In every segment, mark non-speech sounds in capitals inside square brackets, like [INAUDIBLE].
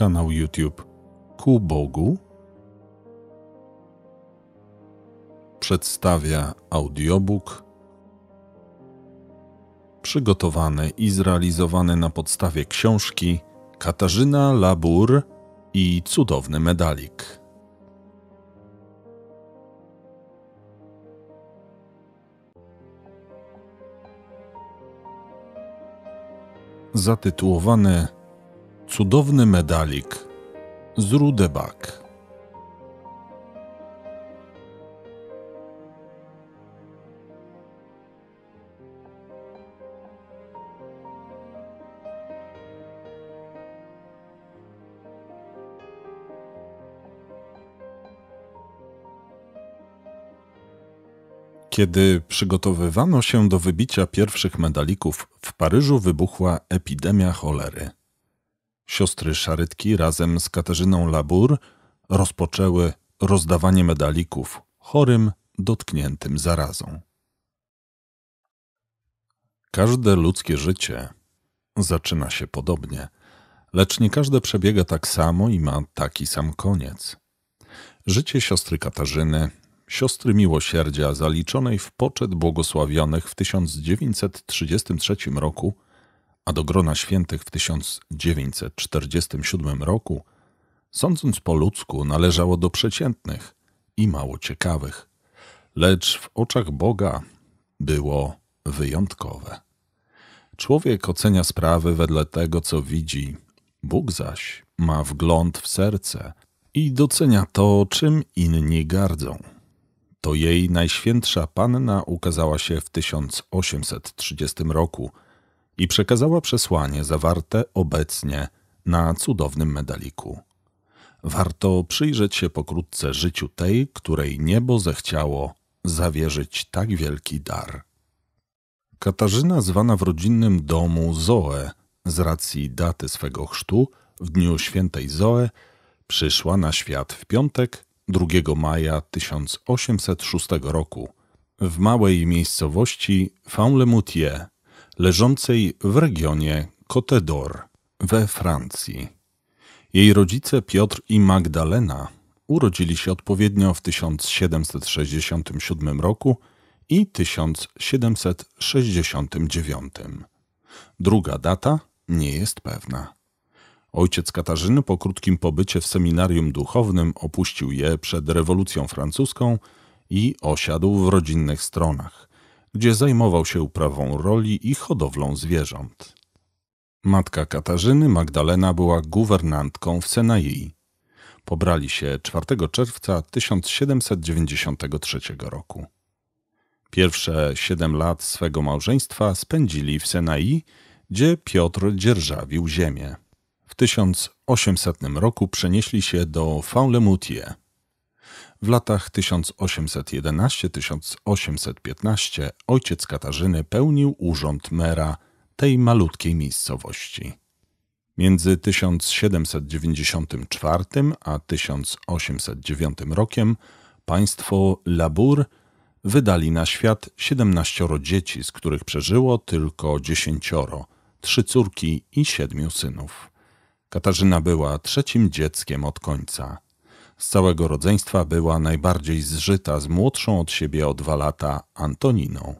kanał YouTube Ku Bogu przedstawia audiobook przygotowany i zrealizowany na podstawie książki Katarzyna Labur i cudowny medalik. Zatytułowany Cudowny medalik z Rudebak. Kiedy przygotowywano się do wybicia pierwszych medalików, w Paryżu wybuchła epidemia cholery. Siostry Szarytki razem z Katarzyną Labur rozpoczęły rozdawanie medalików chorym dotkniętym zarazą. Każde ludzkie życie zaczyna się podobnie, lecz nie każde przebiega tak samo i ma taki sam koniec. Życie siostry Katarzyny, siostry miłosierdzia zaliczonej w poczet błogosławionych w 1933 roku – a do grona świętych w 1947 roku, sądząc po ludzku, należało do przeciętnych i mało ciekawych, lecz w oczach Boga było wyjątkowe. Człowiek ocenia sprawy wedle tego, co widzi, Bóg zaś ma wgląd w serce i docenia to, czym inni gardzą. To jej najświętsza panna ukazała się w 1830 roku – i przekazała przesłanie zawarte obecnie na cudownym medaliku. Warto przyjrzeć się pokrótce życiu tej, której niebo zechciało zawierzyć tak wielki dar. Katarzyna, zwana w rodzinnym domu Zoe z racji daty swego chrztu w dniu świętej Zoe, przyszła na świat w piątek 2 maja 1806 roku w małej miejscowości Faunle-Moutier leżącej w regionie Côte d'Or we Francji. Jej rodzice Piotr i Magdalena urodzili się odpowiednio w 1767 roku i 1769. Druga data nie jest pewna. Ojciec Katarzyny po krótkim pobycie w seminarium duchownym opuścił je przed rewolucją francuską i osiadł w rodzinnych stronach gdzie zajmował się uprawą roli i hodowlą zwierząt. Matka Katarzyny, Magdalena, była guwernantką w Senai. Pobrali się 4 czerwca 1793 roku. Pierwsze siedem lat swego małżeństwa spędzili w Senai, gdzie Piotr dzierżawił ziemię. W 1800 roku przenieśli się do Faulemutier, w latach 1811-1815 ojciec Katarzyny pełnił urząd mera tej malutkiej miejscowości. Między 1794 a 1809 rokiem państwo Labour wydali na świat 17 dzieci, z których przeżyło tylko 10, trzy córki i siedmiu synów. Katarzyna była trzecim dzieckiem od końca z całego rodzeństwa była najbardziej zżyta z młodszą od siebie o dwa lata Antoniną.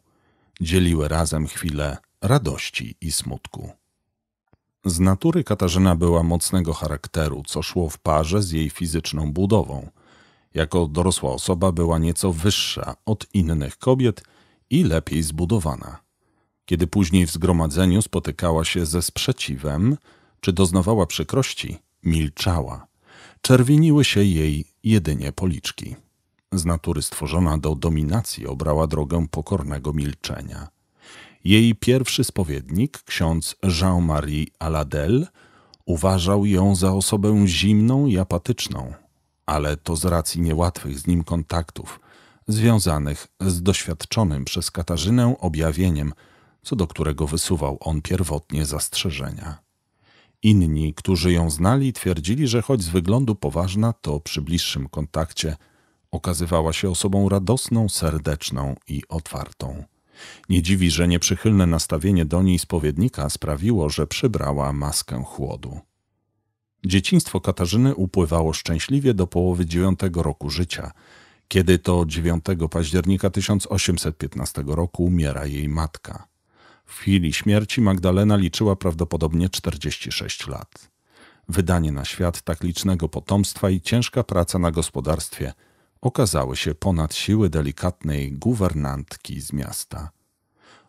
Dzieliły razem chwile radości i smutku. Z natury Katarzyna była mocnego charakteru, co szło w parze z jej fizyczną budową. Jako dorosła osoba była nieco wyższa od innych kobiet i lepiej zbudowana. Kiedy później w zgromadzeniu spotykała się ze sprzeciwem, czy doznawała przykrości, milczała Czerwieniły się jej jedynie policzki. Z natury stworzona do dominacji obrała drogę pokornego milczenia. Jej pierwszy spowiednik, ksiądz Jean-Marie Aladel, uważał ją za osobę zimną i apatyczną, ale to z racji niełatwych z nim kontaktów, związanych z doświadczonym przez Katarzynę objawieniem, co do którego wysuwał on pierwotnie zastrzeżenia. Inni, którzy ją znali, twierdzili, że choć z wyglądu poważna, to przy bliższym kontakcie okazywała się osobą radosną, serdeczną i otwartą. Nie dziwi, że nieprzychylne nastawienie do niej spowiednika sprawiło, że przybrała maskę chłodu. Dzieciństwo Katarzyny upływało szczęśliwie do połowy dziewiątego roku życia, kiedy to 9 października 1815 roku umiera jej matka. W chwili śmierci Magdalena liczyła prawdopodobnie 46 lat. Wydanie na świat tak licznego potomstwa i ciężka praca na gospodarstwie okazały się ponad siły delikatnej guwernantki z miasta.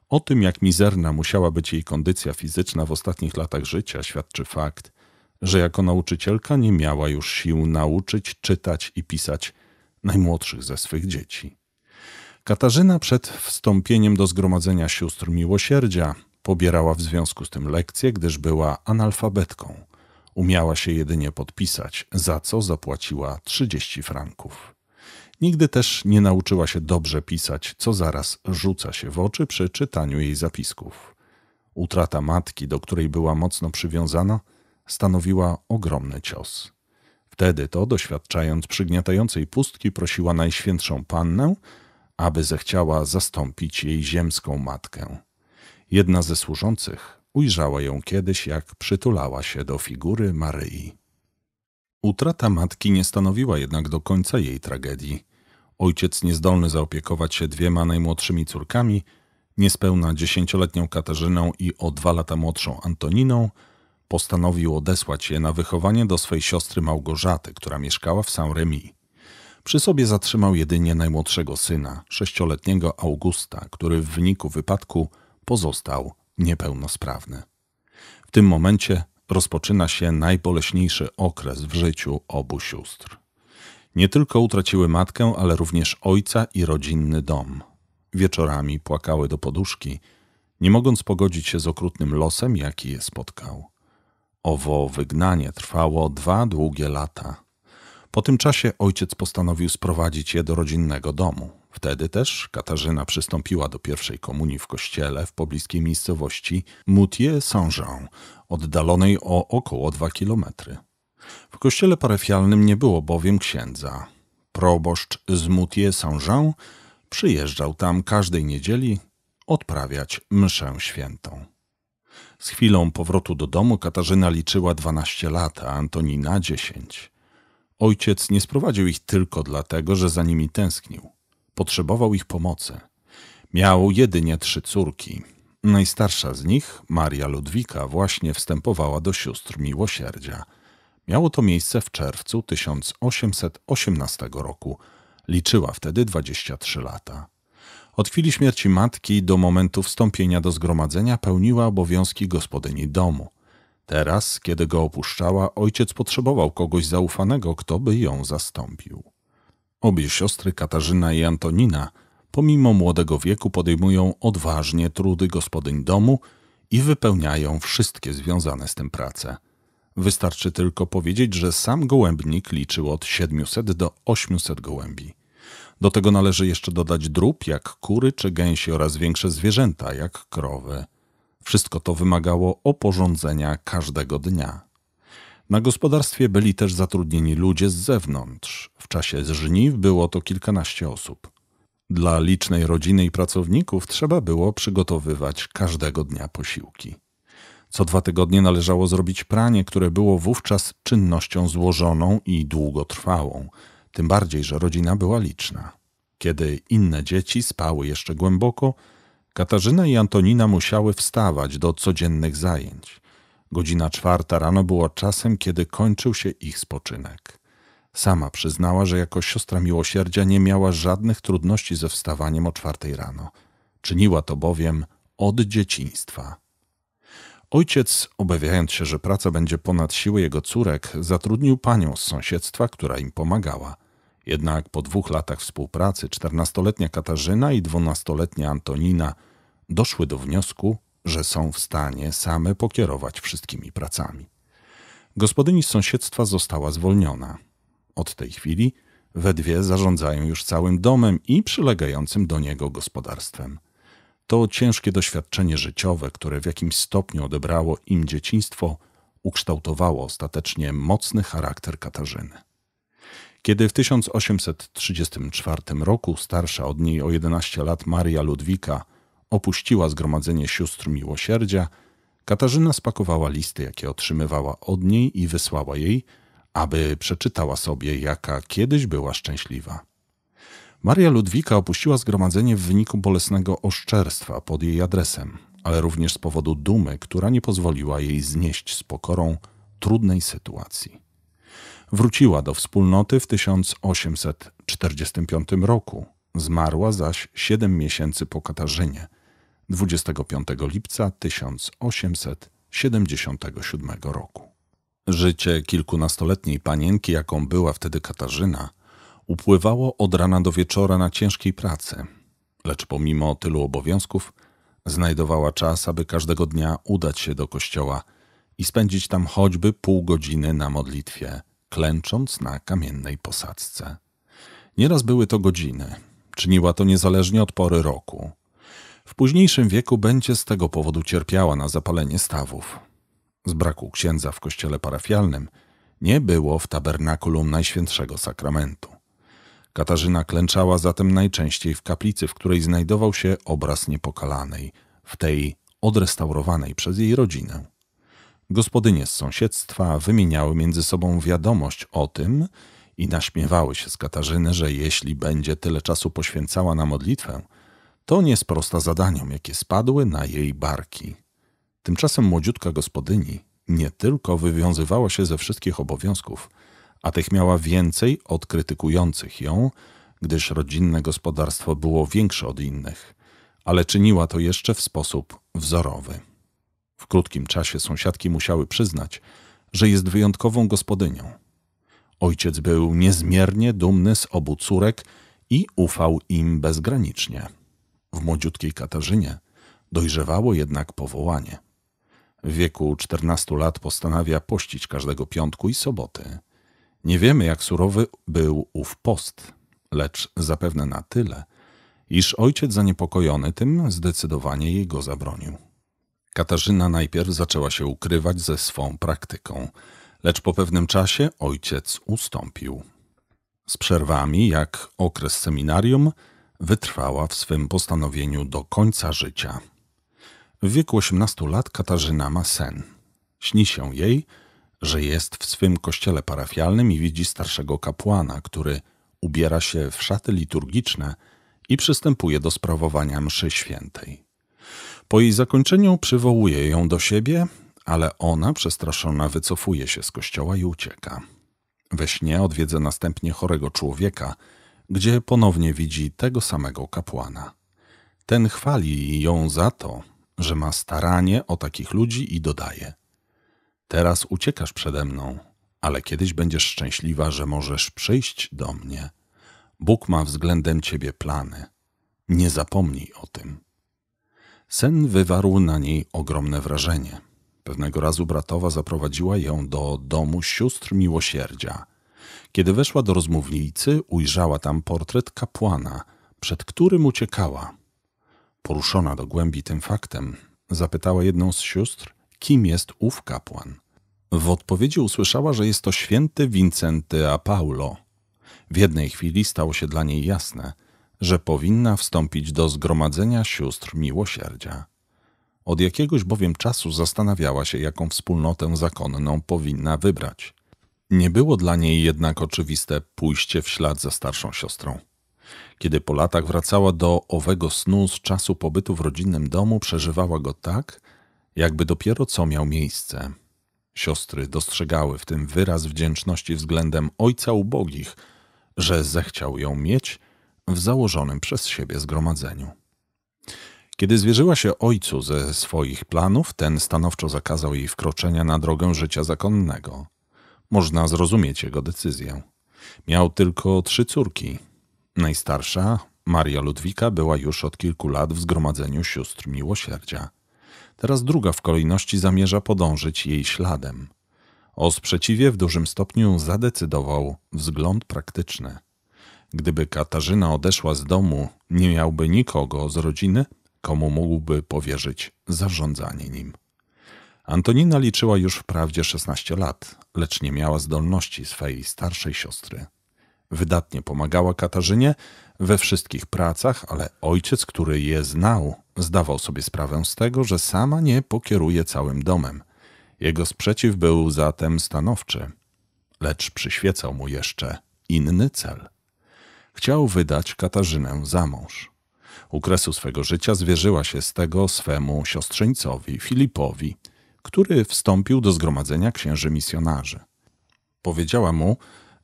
O tym, jak mizerna musiała być jej kondycja fizyczna w ostatnich latach życia, świadczy fakt, że jako nauczycielka nie miała już sił nauczyć, czytać i pisać najmłodszych ze swych dzieci. Katarzyna przed wstąpieniem do Zgromadzenia Sióstr Miłosierdzia pobierała w związku z tym lekcje, gdyż była analfabetką. Umiała się jedynie podpisać, za co zapłaciła 30 franków. Nigdy też nie nauczyła się dobrze pisać, co zaraz rzuca się w oczy przy czytaniu jej zapisków. Utrata matki, do której była mocno przywiązana, stanowiła ogromny cios. Wtedy to, doświadczając przygniatającej pustki, prosiła Najświętszą Pannę, aby zechciała zastąpić jej ziemską matkę. Jedna ze służących ujrzała ją kiedyś, jak przytulała się do figury Maryi. Utrata matki nie stanowiła jednak do końca jej tragedii. Ojciec niezdolny zaopiekować się dwiema najmłodszymi córkami, niespełna dziesięcioletnią Katarzyną i o dwa lata młodszą Antoniną, postanowił odesłać je na wychowanie do swej siostry Małgorzaty, która mieszkała w Saint-Remy. Przy sobie zatrzymał jedynie najmłodszego syna, sześcioletniego Augusta, który w wyniku wypadku pozostał niepełnosprawny. W tym momencie rozpoczyna się najboleśniejszy okres w życiu obu sióstr. Nie tylko utraciły matkę, ale również ojca i rodzinny dom. Wieczorami płakały do poduszki, nie mogąc pogodzić się z okrutnym losem, jaki je spotkał. Owo wygnanie trwało dwa długie lata. Po tym czasie ojciec postanowił sprowadzić je do rodzinnego domu. Wtedy też Katarzyna przystąpiła do pierwszej komunii w kościele w pobliskiej miejscowości Moutier-Saint-Jean, oddalonej o około 2 kilometry. W kościele parafialnym nie było bowiem księdza. Proboszcz z Moutier-Saint-Jean przyjeżdżał tam każdej niedzieli odprawiać mszę świętą. Z chwilą powrotu do domu Katarzyna liczyła 12 lat, a Antonina 10. Ojciec nie sprowadził ich tylko dlatego, że za nimi tęsknił. Potrzebował ich pomocy. Miał jedynie trzy córki. Najstarsza z nich, Maria Ludwika, właśnie wstępowała do sióstr miłosierdzia. Miało to miejsce w czerwcu 1818 roku. Liczyła wtedy 23 lata. Od chwili śmierci matki do momentu wstąpienia do zgromadzenia pełniła obowiązki gospodyni domu – Teraz, kiedy go opuszczała, ojciec potrzebował kogoś zaufanego, kto by ją zastąpił. Obie siostry, Katarzyna i Antonina, pomimo młodego wieku podejmują odważnie trudy gospodyń domu i wypełniają wszystkie związane z tym prace. Wystarczy tylko powiedzieć, że sam gołębnik liczył od 700 do 800 gołębi. Do tego należy jeszcze dodać drób, jak kury czy gęsi oraz większe zwierzęta, jak krowy. Wszystko to wymagało oporządzenia każdego dnia. Na gospodarstwie byli też zatrudnieni ludzie z zewnątrz. W czasie żniw było to kilkanaście osób. Dla licznej rodziny i pracowników trzeba było przygotowywać każdego dnia posiłki. Co dwa tygodnie należało zrobić pranie, które było wówczas czynnością złożoną i długotrwałą, tym bardziej, że rodzina była liczna. Kiedy inne dzieci spały jeszcze głęboko, Katarzyna i Antonina musiały wstawać do codziennych zajęć. Godzina czwarta rano była czasem, kiedy kończył się ich spoczynek. Sama przyznała, że jako siostra miłosierdzia nie miała żadnych trudności ze wstawaniem o czwartej rano. Czyniła to bowiem od dzieciństwa. Ojciec, obawiając się, że praca będzie ponad siły jego córek, zatrudnił panią z sąsiedztwa, która im pomagała. Jednak po dwóch latach współpracy czternastoletnia Katarzyna i dwunastoletnia Antonina doszły do wniosku, że są w stanie same pokierować wszystkimi pracami. Gospodyni z sąsiedztwa została zwolniona. Od tej chwili we dwie zarządzają już całym domem i przylegającym do niego gospodarstwem. To ciężkie doświadczenie życiowe, które w jakimś stopniu odebrało im dzieciństwo, ukształtowało ostatecznie mocny charakter Katarzyny. Kiedy w 1834 roku starsza od niej o 11 lat Maria Ludwika opuściła zgromadzenie sióstr miłosierdzia, Katarzyna spakowała listy, jakie otrzymywała od niej i wysłała jej, aby przeczytała sobie, jaka kiedyś była szczęśliwa. Maria Ludwika opuściła zgromadzenie w wyniku bolesnego oszczerstwa pod jej adresem, ale również z powodu dumy, która nie pozwoliła jej znieść z pokorą trudnej sytuacji. Wróciła do wspólnoty w 1845 roku, zmarła zaś siedem miesięcy po Katarzynie, 25 lipca 1877 roku. Życie kilkunastoletniej panienki, jaką była wtedy Katarzyna, upływało od rana do wieczora na ciężkiej pracy, lecz pomimo tylu obowiązków, znajdowała czas, aby każdego dnia udać się do kościoła i spędzić tam choćby pół godziny na modlitwie klęcząc na kamiennej posadzce. Nieraz były to godziny. Czyniła to niezależnie od pory roku. W późniejszym wieku będzie z tego powodu cierpiała na zapalenie stawów. Z braku księdza w kościele parafialnym nie było w tabernakulum Najświętszego Sakramentu. Katarzyna klęczała zatem najczęściej w kaplicy, w której znajdował się obraz niepokalanej, w tej odrestaurowanej przez jej rodzinę. Gospodynie z sąsiedztwa wymieniały między sobą wiadomość o tym i naśmiewały się z Katarzyny, że jeśli będzie tyle czasu poświęcała na modlitwę, to nie sprosta zadaniom, jakie spadły na jej barki. Tymczasem młodziutka gospodyni nie tylko wywiązywała się ze wszystkich obowiązków, a tych miała więcej od krytykujących ją, gdyż rodzinne gospodarstwo było większe od innych, ale czyniła to jeszcze w sposób wzorowy. W krótkim czasie sąsiadki musiały przyznać, że jest wyjątkową gospodynią. Ojciec był niezmiernie dumny z obu córek i ufał im bezgranicznie. W młodziutkiej Katarzynie dojrzewało jednak powołanie. W wieku 14 lat postanawia pościć każdego piątku i soboty. Nie wiemy, jak surowy był ów post, lecz zapewne na tyle, iż ojciec zaniepokojony tym zdecydowanie jej go zabronił. Katarzyna najpierw zaczęła się ukrywać ze swą praktyką, lecz po pewnym czasie ojciec ustąpił. Z przerwami, jak okres seminarium, wytrwała w swym postanowieniu do końca życia. W wieku 18 lat Katarzyna ma sen. Śni się jej, że jest w swym kościele parafialnym i widzi starszego kapłana, który ubiera się w szaty liturgiczne i przystępuje do sprawowania mszy świętej. Po jej zakończeniu przywołuje ją do siebie, ale ona, przestraszona, wycofuje się z kościoła i ucieka. We śnie odwiedza następnie chorego człowieka, gdzie ponownie widzi tego samego kapłana. Ten chwali ją za to, że ma staranie o takich ludzi i dodaje: Teraz uciekasz przede mną, ale kiedyś będziesz szczęśliwa, że możesz przyjść do mnie. Bóg ma względem ciebie plany. Nie zapomnij o tym. Sen wywarł na niej ogromne wrażenie. Pewnego razu bratowa zaprowadziła ją do domu sióstr miłosierdzia. Kiedy weszła do rozmównicy, ujrzała tam portret kapłana, przed którym uciekała. Poruszona do głębi tym faktem, zapytała jedną z sióstr, kim jest ów kapłan. W odpowiedzi usłyszała, że jest to święty Wincenty a Paulo. W jednej chwili stało się dla niej jasne, że powinna wstąpić do Zgromadzenia Sióstr Miłosierdzia. Od jakiegoś bowiem czasu zastanawiała się, jaką wspólnotę zakonną powinna wybrać. Nie było dla niej jednak oczywiste pójście w ślad za starszą siostrą. Kiedy po latach wracała do owego snu z czasu pobytu w rodzinnym domu, przeżywała go tak, jakby dopiero co miał miejsce. Siostry dostrzegały w tym wyraz wdzięczności względem ojca ubogich, że zechciał ją mieć – w założonym przez siebie zgromadzeniu. Kiedy zwierzyła się ojcu ze swoich planów, ten stanowczo zakazał jej wkroczenia na drogę życia zakonnego. Można zrozumieć jego decyzję. Miał tylko trzy córki. Najstarsza, Maria Ludwika, była już od kilku lat w zgromadzeniu sióstr miłosierdzia. Teraz druga w kolejności zamierza podążyć jej śladem. O sprzeciwie w dużym stopniu zadecydował wzgląd praktyczny. Gdyby Katarzyna odeszła z domu, nie miałby nikogo z rodziny, komu mógłby powierzyć zarządzanie nim. Antonina liczyła już wprawdzie 16 lat, lecz nie miała zdolności swej starszej siostry. Wydatnie pomagała Katarzynie we wszystkich pracach, ale ojciec, który je znał, zdawał sobie sprawę z tego, że sama nie pokieruje całym domem. Jego sprzeciw był zatem stanowczy, lecz przyświecał mu jeszcze inny cel chciał wydać Katarzynę za mąż. U kresu swego życia zwierzyła się z tego swemu siostrzeńcowi Filipowi, który wstąpił do zgromadzenia księży misjonarzy. Powiedziała mu,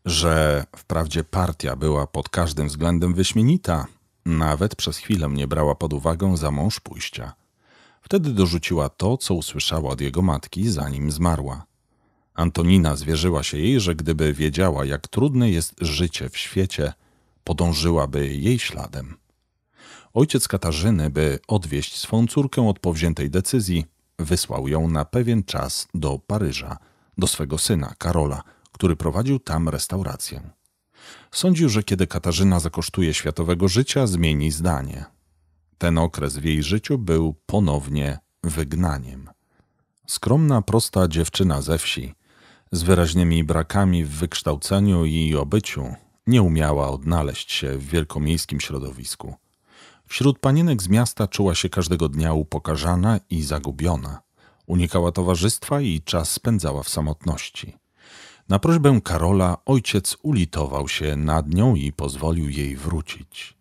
że wprawdzie partia była pod każdym względem wyśmienita, nawet przez chwilę nie brała pod uwagę za mąż pójścia. Wtedy dorzuciła to, co usłyszała od jego matki, zanim zmarła. Antonina zwierzyła się jej, że gdyby wiedziała, jak trudne jest życie w świecie, podążyłaby jej śladem. Ojciec Katarzyny, by odwieźć swą córkę od powziętej decyzji, wysłał ją na pewien czas do Paryża, do swego syna Karola, który prowadził tam restaurację. Sądził, że kiedy Katarzyna zakosztuje światowego życia, zmieni zdanie. Ten okres w jej życiu był ponownie wygnaniem. Skromna, prosta dziewczyna ze wsi, z wyraźnymi brakami w wykształceniu i obyciu, nie umiała odnaleźć się w wielkomiejskim środowisku. Wśród panienek z miasta czuła się każdego dnia upokarzana i zagubiona. Unikała towarzystwa i czas spędzała w samotności. Na prośbę Karola ojciec ulitował się nad nią i pozwolił jej wrócić.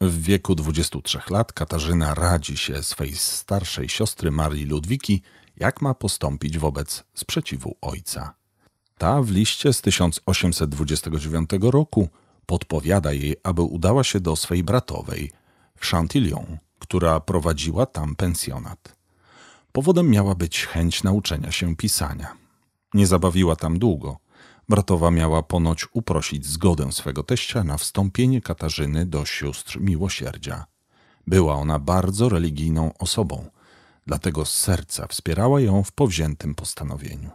W wieku 23 lat Katarzyna radzi się swej starszej siostry Marii Ludwiki, jak ma postąpić wobec sprzeciwu ojca. Ta w liście z 1829 roku podpowiada jej, aby udała się do swej bratowej w Chantillon, która prowadziła tam pensjonat. Powodem miała być chęć nauczenia się pisania. Nie zabawiła tam długo. Bratowa miała ponoć uprosić zgodę swego teścia na wstąpienie Katarzyny do sióstr miłosierdzia. Była ona bardzo religijną osobą, dlatego z serca wspierała ją w powziętym postanowieniu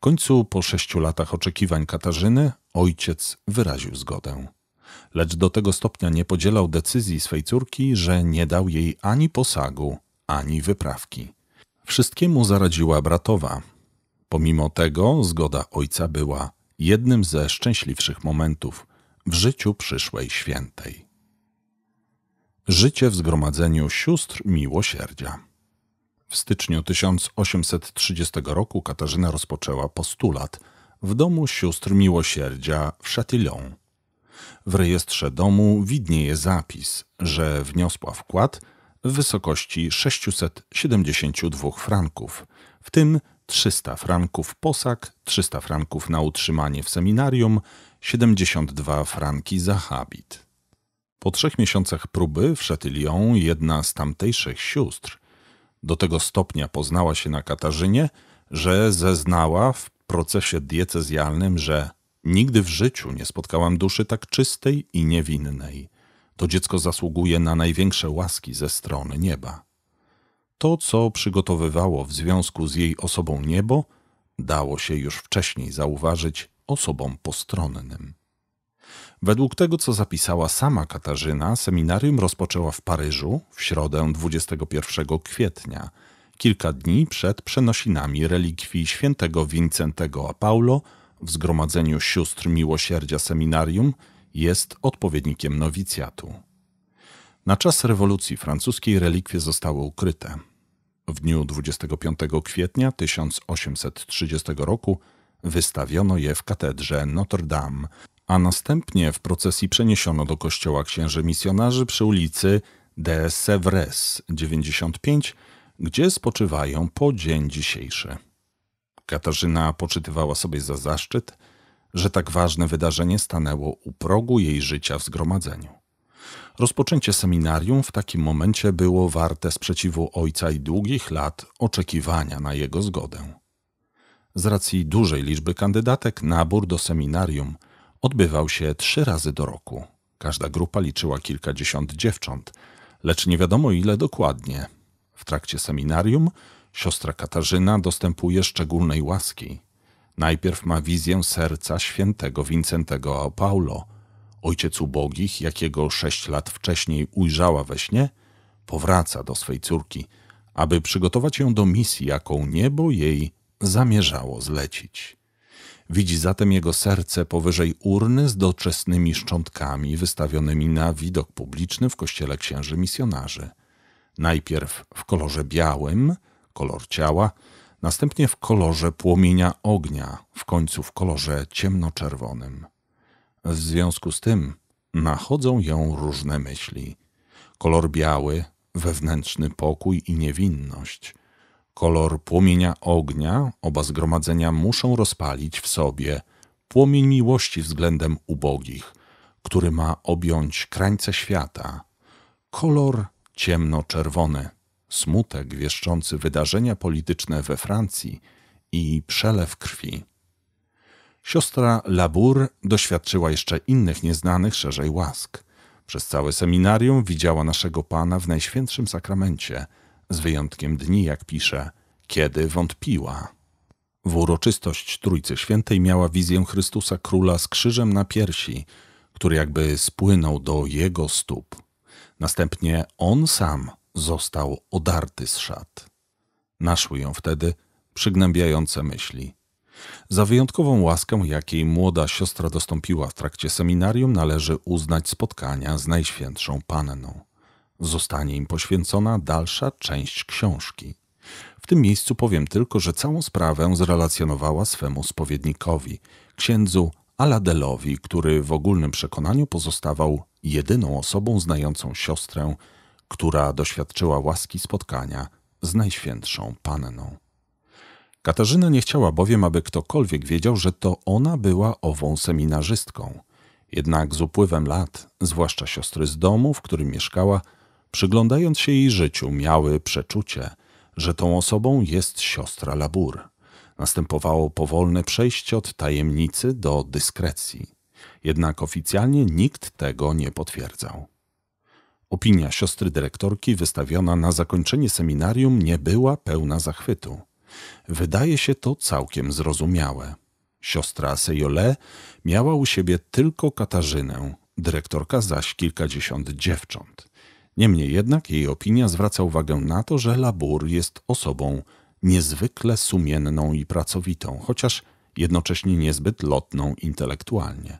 końcu po sześciu latach oczekiwań Katarzyny ojciec wyraził zgodę. Lecz do tego stopnia nie podzielał decyzji swej córki, że nie dał jej ani posagu, ani wyprawki. Wszystkiemu zaradziła bratowa. Pomimo tego zgoda ojca była jednym ze szczęśliwszych momentów w życiu przyszłej świętej. Życie w zgromadzeniu sióstr miłosierdzia. W styczniu 1830 roku Katarzyna rozpoczęła postulat w domu sióstr miłosierdzia w Châtillon. W rejestrze domu widnieje zapis, że wniosła wkład w wysokości 672 franków, w tym 300 franków posag, 300 franków na utrzymanie w seminarium, 72 franki za habit. Po trzech miesiącach próby w Châtillon jedna z tamtejszych sióstr do tego stopnia poznała się na Katarzynie, że zeznała w procesie diecezjalnym, że nigdy w życiu nie spotkałam duszy tak czystej i niewinnej. To dziecko zasługuje na największe łaski ze strony nieba. To, co przygotowywało w związku z jej osobą niebo, dało się już wcześniej zauważyć osobom postronnym. Według tego, co zapisała sama Katarzyna, seminarium rozpoczęła w Paryżu w środę 21 kwietnia, kilka dni przed przenosinami relikwii świętego Wincentego a Paulo w Zgromadzeniu Sióstr Miłosierdzia Seminarium jest odpowiednikiem nowicjatu. Na czas rewolucji francuskiej relikwie zostały ukryte. W dniu 25 kwietnia 1830 roku wystawiono je w katedrze Notre Dame a następnie w procesji przeniesiono do kościoła księży misjonarzy przy ulicy de Sevres 95, gdzie spoczywają po dzień dzisiejszy. Katarzyna poczytywała sobie za zaszczyt, że tak ważne wydarzenie stanęło u progu jej życia w zgromadzeniu. Rozpoczęcie seminarium w takim momencie było warte sprzeciwu ojca i długich lat oczekiwania na jego zgodę. Z racji dużej liczby kandydatek, nabór do seminarium – odbywał się trzy razy do roku. Każda grupa liczyła kilkadziesiąt dziewcząt, lecz nie wiadomo ile dokładnie. W trakcie seminarium siostra Katarzyna dostępuje szczególnej łaski. Najpierw ma wizję serca świętego Wincentego a Paulo, ojciec ubogich, jakiego sześć lat wcześniej ujrzała we śnie, powraca do swej córki, aby przygotować ją do misji, jaką niebo jej zamierzało zlecić. Widzi zatem jego serce powyżej urny z doczesnymi szczątkami wystawionymi na widok publiczny w kościele księży misjonarzy. Najpierw w kolorze białym, kolor ciała, następnie w kolorze płomienia ognia, w końcu w kolorze ciemnoczerwonym. W związku z tym nachodzą ją różne myśli. Kolor biały, wewnętrzny pokój i niewinność – kolor płomienia ognia, oba zgromadzenia muszą rozpalić w sobie płomień miłości względem ubogich, który ma objąć krańce świata. Kolor ciemno-czerwony, smutek wieszczący wydarzenia polityczne we Francji i przelew krwi. Siostra Labour doświadczyła jeszcze innych nieznanych szerzej łask. Przez całe seminarium widziała naszego Pana w Najświętszym Sakramencie – z wyjątkiem dni, jak pisze, kiedy wątpiła. W uroczystość Trójcy Świętej miała wizję Chrystusa Króla z krzyżem na piersi, który jakby spłynął do jego stóp. Następnie on sam został odarty z szat. Naszły ją wtedy przygnębiające myśli. Za wyjątkową łaskę, jakiej młoda siostra dostąpiła w trakcie seminarium, należy uznać spotkania z Najświętszą Panną. Zostanie im poświęcona dalsza część książki. W tym miejscu powiem tylko, że całą sprawę zrelacjonowała swemu spowiednikowi, księdzu Aladelowi, który w ogólnym przekonaniu pozostawał jedyną osobą znającą siostrę, która doświadczyła łaski spotkania z Najświętszą Panną. Katarzyna nie chciała bowiem, aby ktokolwiek wiedział, że to ona była ową seminarzystką. Jednak z upływem lat, zwłaszcza siostry z domu, w którym mieszkała, Przyglądając się jej życiu, miały przeczucie, że tą osobą jest siostra Labour. Następowało powolne przejście od tajemnicy do dyskrecji. Jednak oficjalnie nikt tego nie potwierdzał. Opinia siostry dyrektorki wystawiona na zakończenie seminarium nie była pełna zachwytu. Wydaje się to całkiem zrozumiałe. Siostra Sejole miała u siebie tylko Katarzynę, dyrektorka zaś kilkadziesiąt dziewcząt. Niemniej jednak jej opinia zwraca uwagę na to, że Labour jest osobą niezwykle sumienną i pracowitą, chociaż jednocześnie niezbyt lotną intelektualnie.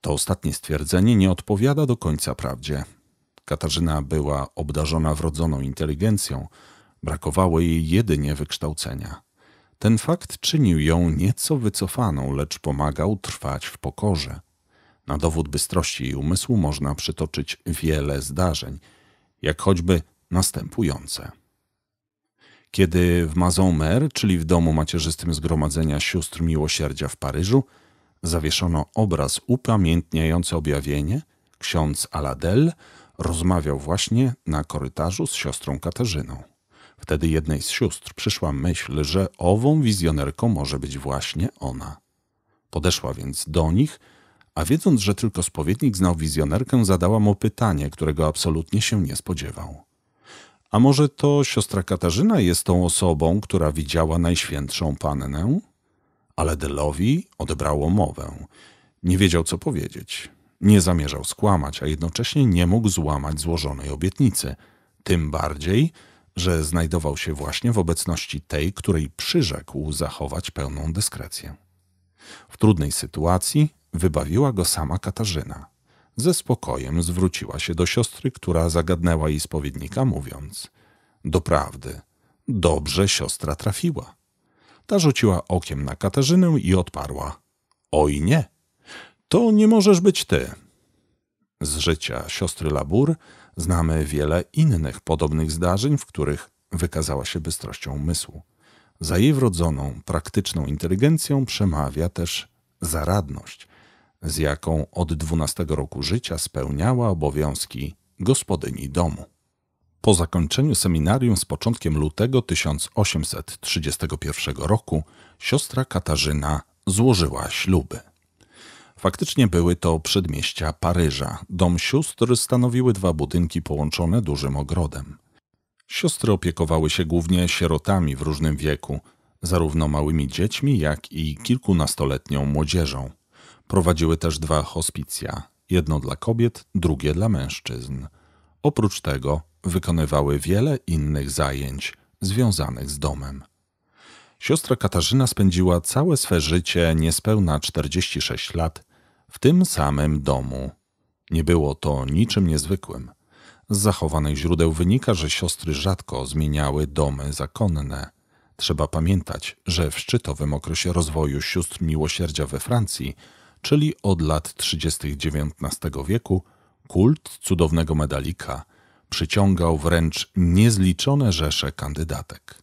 To ostatnie stwierdzenie nie odpowiada do końca prawdzie. Katarzyna była obdarzona wrodzoną inteligencją, brakowało jej jedynie wykształcenia. Ten fakt czynił ją nieco wycofaną, lecz pomagał trwać w pokorze. Na dowód bystrości i umysłu można przytoczyć wiele zdarzeń – jak choćby następujące. Kiedy w Mazomer, czyli w domu macierzystym Zgromadzenia Sióstr Miłosierdzia w Paryżu, zawieszono obraz upamiętniający objawienie, ksiądz Aladel rozmawiał właśnie na korytarzu z siostrą Katarzyną. Wtedy jednej z sióstr przyszła myśl, że ową wizjonerką może być właśnie ona. Podeszła więc do nich a wiedząc, że tylko spowiednik znał wizjonerkę, zadała mu pytanie, którego absolutnie się nie spodziewał. A może to siostra Katarzyna jest tą osobą, która widziała najświętszą pannę? Ale Delowi odebrało mowę. Nie wiedział, co powiedzieć. Nie zamierzał skłamać, a jednocześnie nie mógł złamać złożonej obietnicy. Tym bardziej, że znajdował się właśnie w obecności tej, której przyrzekł zachować pełną dyskrecję. W trudnej sytuacji Wybawiła go sama Katarzyna. Ze spokojem zwróciła się do siostry, która zagadnęła jej spowiednika, mówiąc: Doprawdy, dobrze siostra trafiła. Ta rzuciła okiem na Katarzynę i odparła: Oj nie, to nie możesz być ty. Z życia siostry Labur znamy wiele innych podobnych zdarzeń, w których wykazała się bystrością umysłu. Za jej wrodzoną, praktyczną inteligencją przemawia też zaradność z jaką od 12 roku życia spełniała obowiązki gospodyni domu. Po zakończeniu seminarium z początkiem lutego 1831 roku siostra Katarzyna złożyła śluby. Faktycznie były to przedmieścia Paryża. Dom sióstr stanowiły dwa budynki połączone dużym ogrodem. Siostry opiekowały się głównie sierotami w różnym wieku, zarówno małymi dziećmi, jak i kilkunastoletnią młodzieżą. Prowadziły też dwa hospicja, jedno dla kobiet, drugie dla mężczyzn. Oprócz tego wykonywały wiele innych zajęć związanych z domem. Siostra Katarzyna spędziła całe swe życie niespełna 46 lat w tym samym domu. Nie było to niczym niezwykłym. Z zachowanych źródeł wynika, że siostry rzadko zmieniały domy zakonne. Trzeba pamiętać, że w szczytowym okresie rozwoju sióstr miłosierdzia we Francji czyli od lat 30. XIX wieku, kult cudownego medalika przyciągał wręcz niezliczone rzesze kandydatek.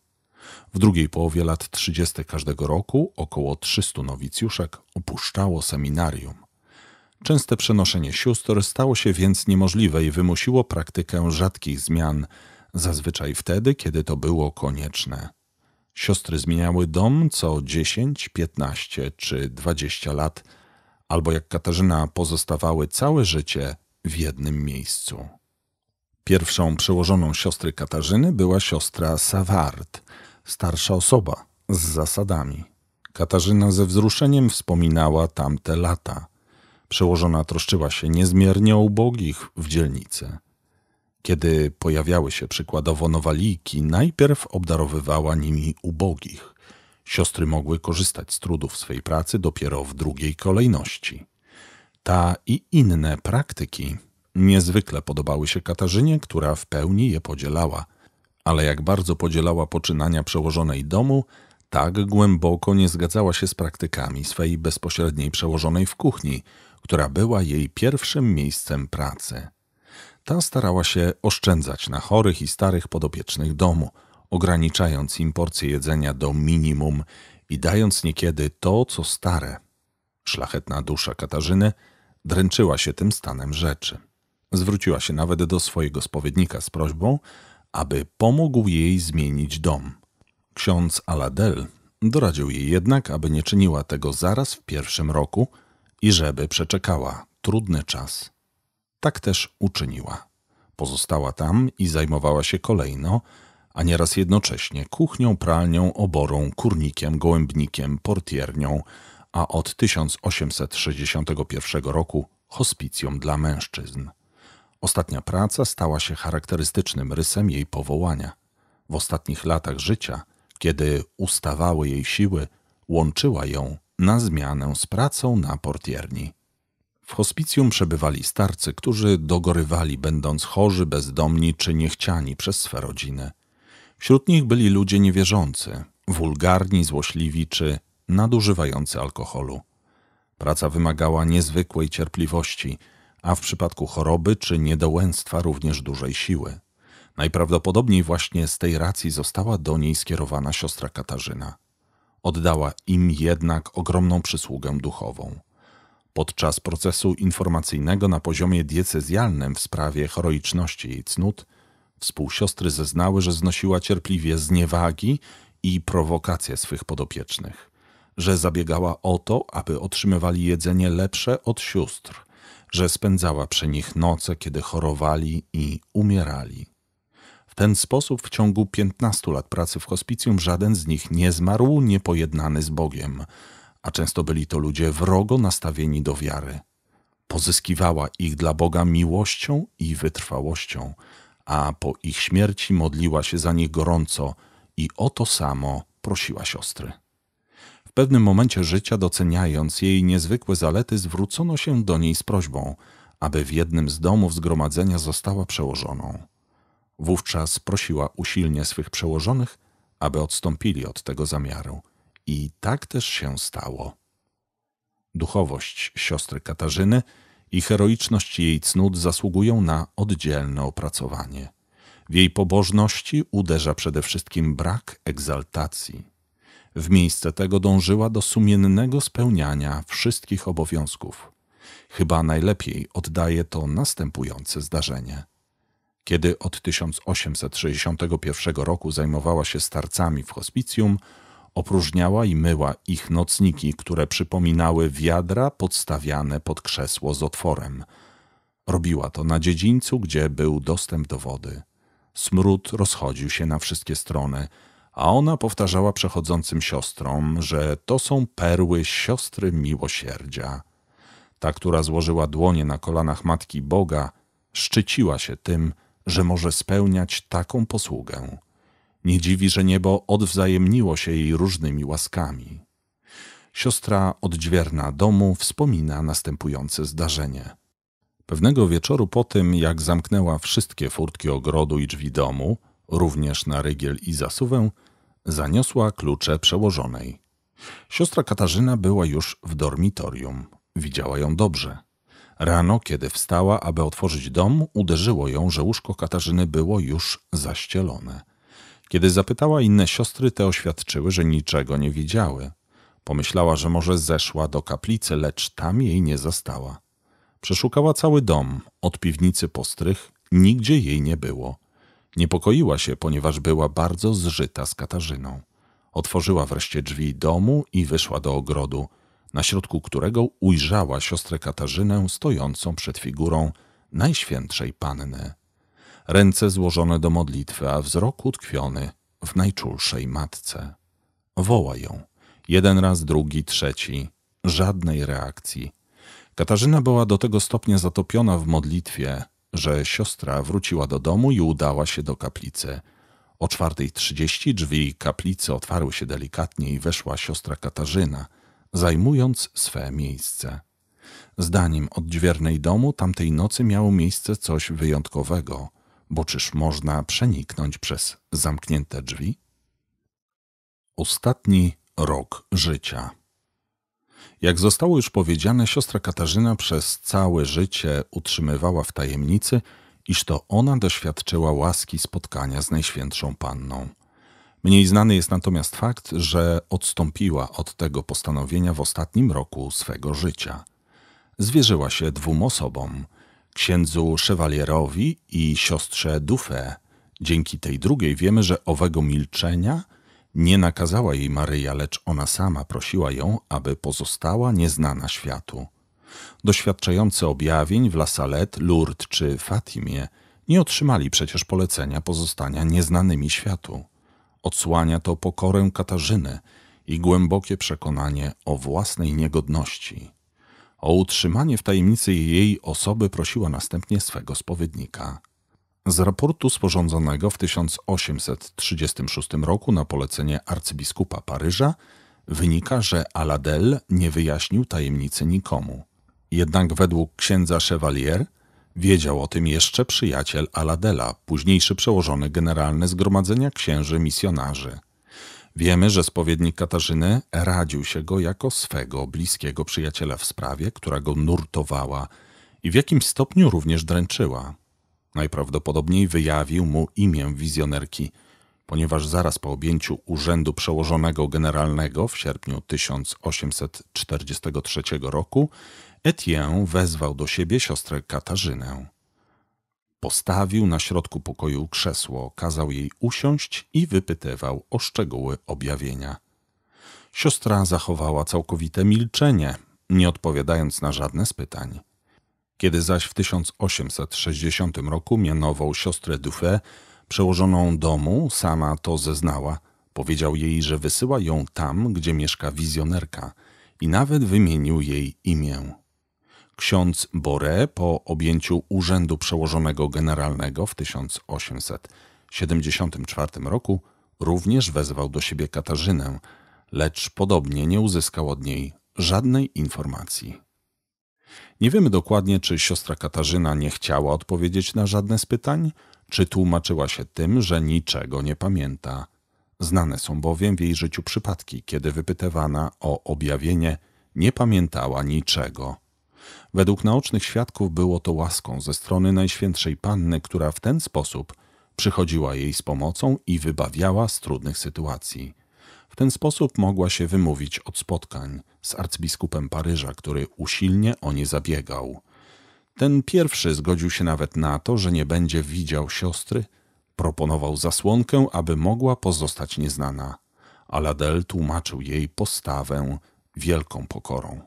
W drugiej połowie lat 30. każdego roku około 300 nowicjuszek opuszczało seminarium. Częste przenoszenie sióstr stało się więc niemożliwe i wymusiło praktykę rzadkich zmian, zazwyczaj wtedy, kiedy to było konieczne. Siostry zmieniały dom co 10, 15 czy 20 lat – albo jak Katarzyna pozostawały całe życie w jednym miejscu. Pierwszą przełożoną siostry Katarzyny była siostra Savard, starsza osoba z zasadami. Katarzyna ze wzruszeniem wspominała tamte lata. Przełożona troszczyła się niezmiernie o ubogich w dzielnicy. Kiedy pojawiały się przykładowo nowaliki, najpierw obdarowywała nimi ubogich. Siostry mogły korzystać z trudów swej pracy dopiero w drugiej kolejności. Ta i inne praktyki niezwykle podobały się Katarzynie, która w pełni je podzielała. Ale jak bardzo podzielała poczynania przełożonej domu, tak głęboko nie zgadzała się z praktykami swej bezpośredniej przełożonej w kuchni, która była jej pierwszym miejscem pracy. Ta starała się oszczędzać na chorych i starych podopiecznych domu – ograniczając porcje jedzenia do minimum i dając niekiedy to, co stare. Szlachetna dusza Katarzyny dręczyła się tym stanem rzeczy. Zwróciła się nawet do swojego spowiednika z prośbą, aby pomógł jej zmienić dom. Ksiądz Aladel doradził jej jednak, aby nie czyniła tego zaraz w pierwszym roku i żeby przeczekała trudny czas. Tak też uczyniła. Pozostała tam i zajmowała się kolejno a nieraz jednocześnie kuchnią, pralnią, oborą, kurnikiem, gołębnikiem, portiernią, a od 1861 roku hospicją dla mężczyzn. Ostatnia praca stała się charakterystycznym rysem jej powołania. W ostatnich latach życia, kiedy ustawały jej siły, łączyła ją na zmianę z pracą na portierni. W hospicjum przebywali starcy, którzy dogorywali, będąc chorzy, bezdomni czy niechciani przez swe rodziny – Wśród nich byli ludzie niewierzący, wulgarni, złośliwi czy nadużywający alkoholu. Praca wymagała niezwykłej cierpliwości, a w przypadku choroby czy niedołęstwa również dużej siły. Najprawdopodobniej właśnie z tej racji została do niej skierowana siostra Katarzyna. Oddała im jednak ogromną przysługę duchową. Podczas procesu informacyjnego na poziomie diecezjalnym w sprawie heroiczności jej cnót, Współsiostry zeznały, że znosiła cierpliwie zniewagi i prowokacje swych podopiecznych, że zabiegała o to, aby otrzymywali jedzenie lepsze od sióstr, że spędzała przy nich noce, kiedy chorowali i umierali. W ten sposób w ciągu piętnastu lat pracy w hospicjum żaden z nich nie zmarł niepojednany z Bogiem, a często byli to ludzie wrogo nastawieni do wiary. Pozyskiwała ich dla Boga miłością i wytrwałością, a po ich śmierci modliła się za nich gorąco i o to samo prosiła siostry. W pewnym momencie życia, doceniając jej niezwykłe zalety, zwrócono się do niej z prośbą, aby w jednym z domów zgromadzenia została przełożoną. Wówczas prosiła usilnie swych przełożonych, aby odstąpili od tego zamiaru. I tak też się stało. Duchowość siostry Katarzyny – i heroiczność jej cnót zasługują na oddzielne opracowanie. W jej pobożności uderza przede wszystkim brak egzaltacji. W miejsce tego dążyła do sumiennego spełniania wszystkich obowiązków. Chyba najlepiej oddaje to następujące zdarzenie. Kiedy od 1861 roku zajmowała się starcami w hospicjum, opróżniała i myła ich nocniki, które przypominały wiadra podstawiane pod krzesło z otworem. Robiła to na dziedzińcu, gdzie był dostęp do wody. Smród rozchodził się na wszystkie strony, a ona powtarzała przechodzącym siostrom, że to są perły siostry miłosierdzia. Ta, która złożyła dłonie na kolanach Matki Boga, szczyciła się tym, że może spełniać taką posługę. Nie dziwi, że niebo odwzajemniło się jej różnymi łaskami. Siostra odźwierna domu wspomina następujące zdarzenie. Pewnego wieczoru po tym, jak zamknęła wszystkie furtki ogrodu i drzwi domu, również na rygiel i zasuwę, zaniosła klucze przełożonej. Siostra Katarzyna była już w dormitorium. Widziała ją dobrze. Rano, kiedy wstała, aby otworzyć dom, uderzyło ją, że łóżko Katarzyny było już zaścielone. Kiedy zapytała inne siostry, te oświadczyły, że niczego nie wiedziały. Pomyślała, że może zeszła do kaplicy, lecz tam jej nie zastała. Przeszukała cały dom, od piwnicy po strych, nigdzie jej nie było. Niepokoiła się, ponieważ była bardzo zżyta z Katarzyną. Otworzyła wreszcie drzwi domu i wyszła do ogrodu, na środku którego ujrzała siostrę Katarzynę stojącą przed figurą Najświętszej Panny ręce złożone do modlitwy, a wzrok utkwiony w najczulszej matce. Woła ją. Jeden raz, drugi, trzeci. Żadnej reakcji. Katarzyna była do tego stopnia zatopiona w modlitwie, że siostra wróciła do domu i udała się do kaplicy. O 4.30 drzwi kaplicy otwarły się delikatnie i weszła siostra Katarzyna, zajmując swe miejsce. Zdaniem odźwiernej domu tamtej nocy miało miejsce coś wyjątkowego – bo czyż można przeniknąć przez zamknięte drzwi? Ostatni rok życia. Jak zostało już powiedziane, siostra Katarzyna przez całe życie utrzymywała w tajemnicy, iż to ona doświadczyła łaski spotkania z Najświętszą Panną. Mniej znany jest natomiast fakt, że odstąpiła od tego postanowienia w ostatnim roku swego życia. Zwierzyła się dwóm osobom – księdzu Chevalierowi i siostrze Duffe. Dzięki tej drugiej wiemy, że owego milczenia nie nakazała jej Maryja, lecz ona sama prosiła ją, aby pozostała nieznana światu. Doświadczający objawień w La Salette, Lourdes czy Fatimie nie otrzymali przecież polecenia pozostania nieznanymi światu. Odsłania to pokorę Katarzyny i głębokie przekonanie o własnej niegodności. O utrzymanie w tajemnicy jej osoby prosiła następnie swego spowiednika. Z raportu sporządzonego w 1836 roku na polecenie arcybiskupa Paryża wynika, że Aladel nie wyjaśnił tajemnicy nikomu. Jednak według księdza Chevalier wiedział o tym jeszcze przyjaciel Aladela, późniejszy przełożony generalny Zgromadzenia Księży Misjonarzy – Wiemy, że spowiednik Katarzyny radził się go jako swego bliskiego przyjaciela w sprawie, która go nurtowała i w jakimś stopniu również dręczyła. Najprawdopodobniej wyjawił mu imię wizjonerki, ponieważ zaraz po objęciu urzędu przełożonego generalnego w sierpniu 1843 roku Etienne wezwał do siebie siostrę Katarzynę. Postawił na środku pokoju krzesło, kazał jej usiąść i wypytywał o szczegóły objawienia. Siostra zachowała całkowite milczenie, nie odpowiadając na żadne z pytań. Kiedy zaś w 1860 roku mianował siostrę Dufę przełożoną domu, sama to zeznała. Powiedział jej, że wysyła ją tam, gdzie mieszka wizjonerka i nawet wymienił jej imię. Ksiądz Boré po objęciu urzędu przełożonego generalnego w 1874 roku również wezwał do siebie Katarzynę, lecz podobnie nie uzyskał od niej żadnej informacji. Nie wiemy dokładnie, czy siostra Katarzyna nie chciała odpowiedzieć na żadne z pytań, czy tłumaczyła się tym, że niczego nie pamięta. Znane są bowiem w jej życiu przypadki, kiedy wypytywana o objawienie nie pamiętała niczego. Według naocznych świadków było to łaską ze strony Najświętszej Panny, która w ten sposób przychodziła jej z pomocą i wybawiała z trudnych sytuacji. W ten sposób mogła się wymówić od spotkań z arcybiskupem Paryża, który usilnie o nie zabiegał. Ten pierwszy zgodził się nawet na to, że nie będzie widział siostry, proponował zasłonkę, aby mogła pozostać nieznana. Aladel tłumaczył jej postawę wielką pokorą.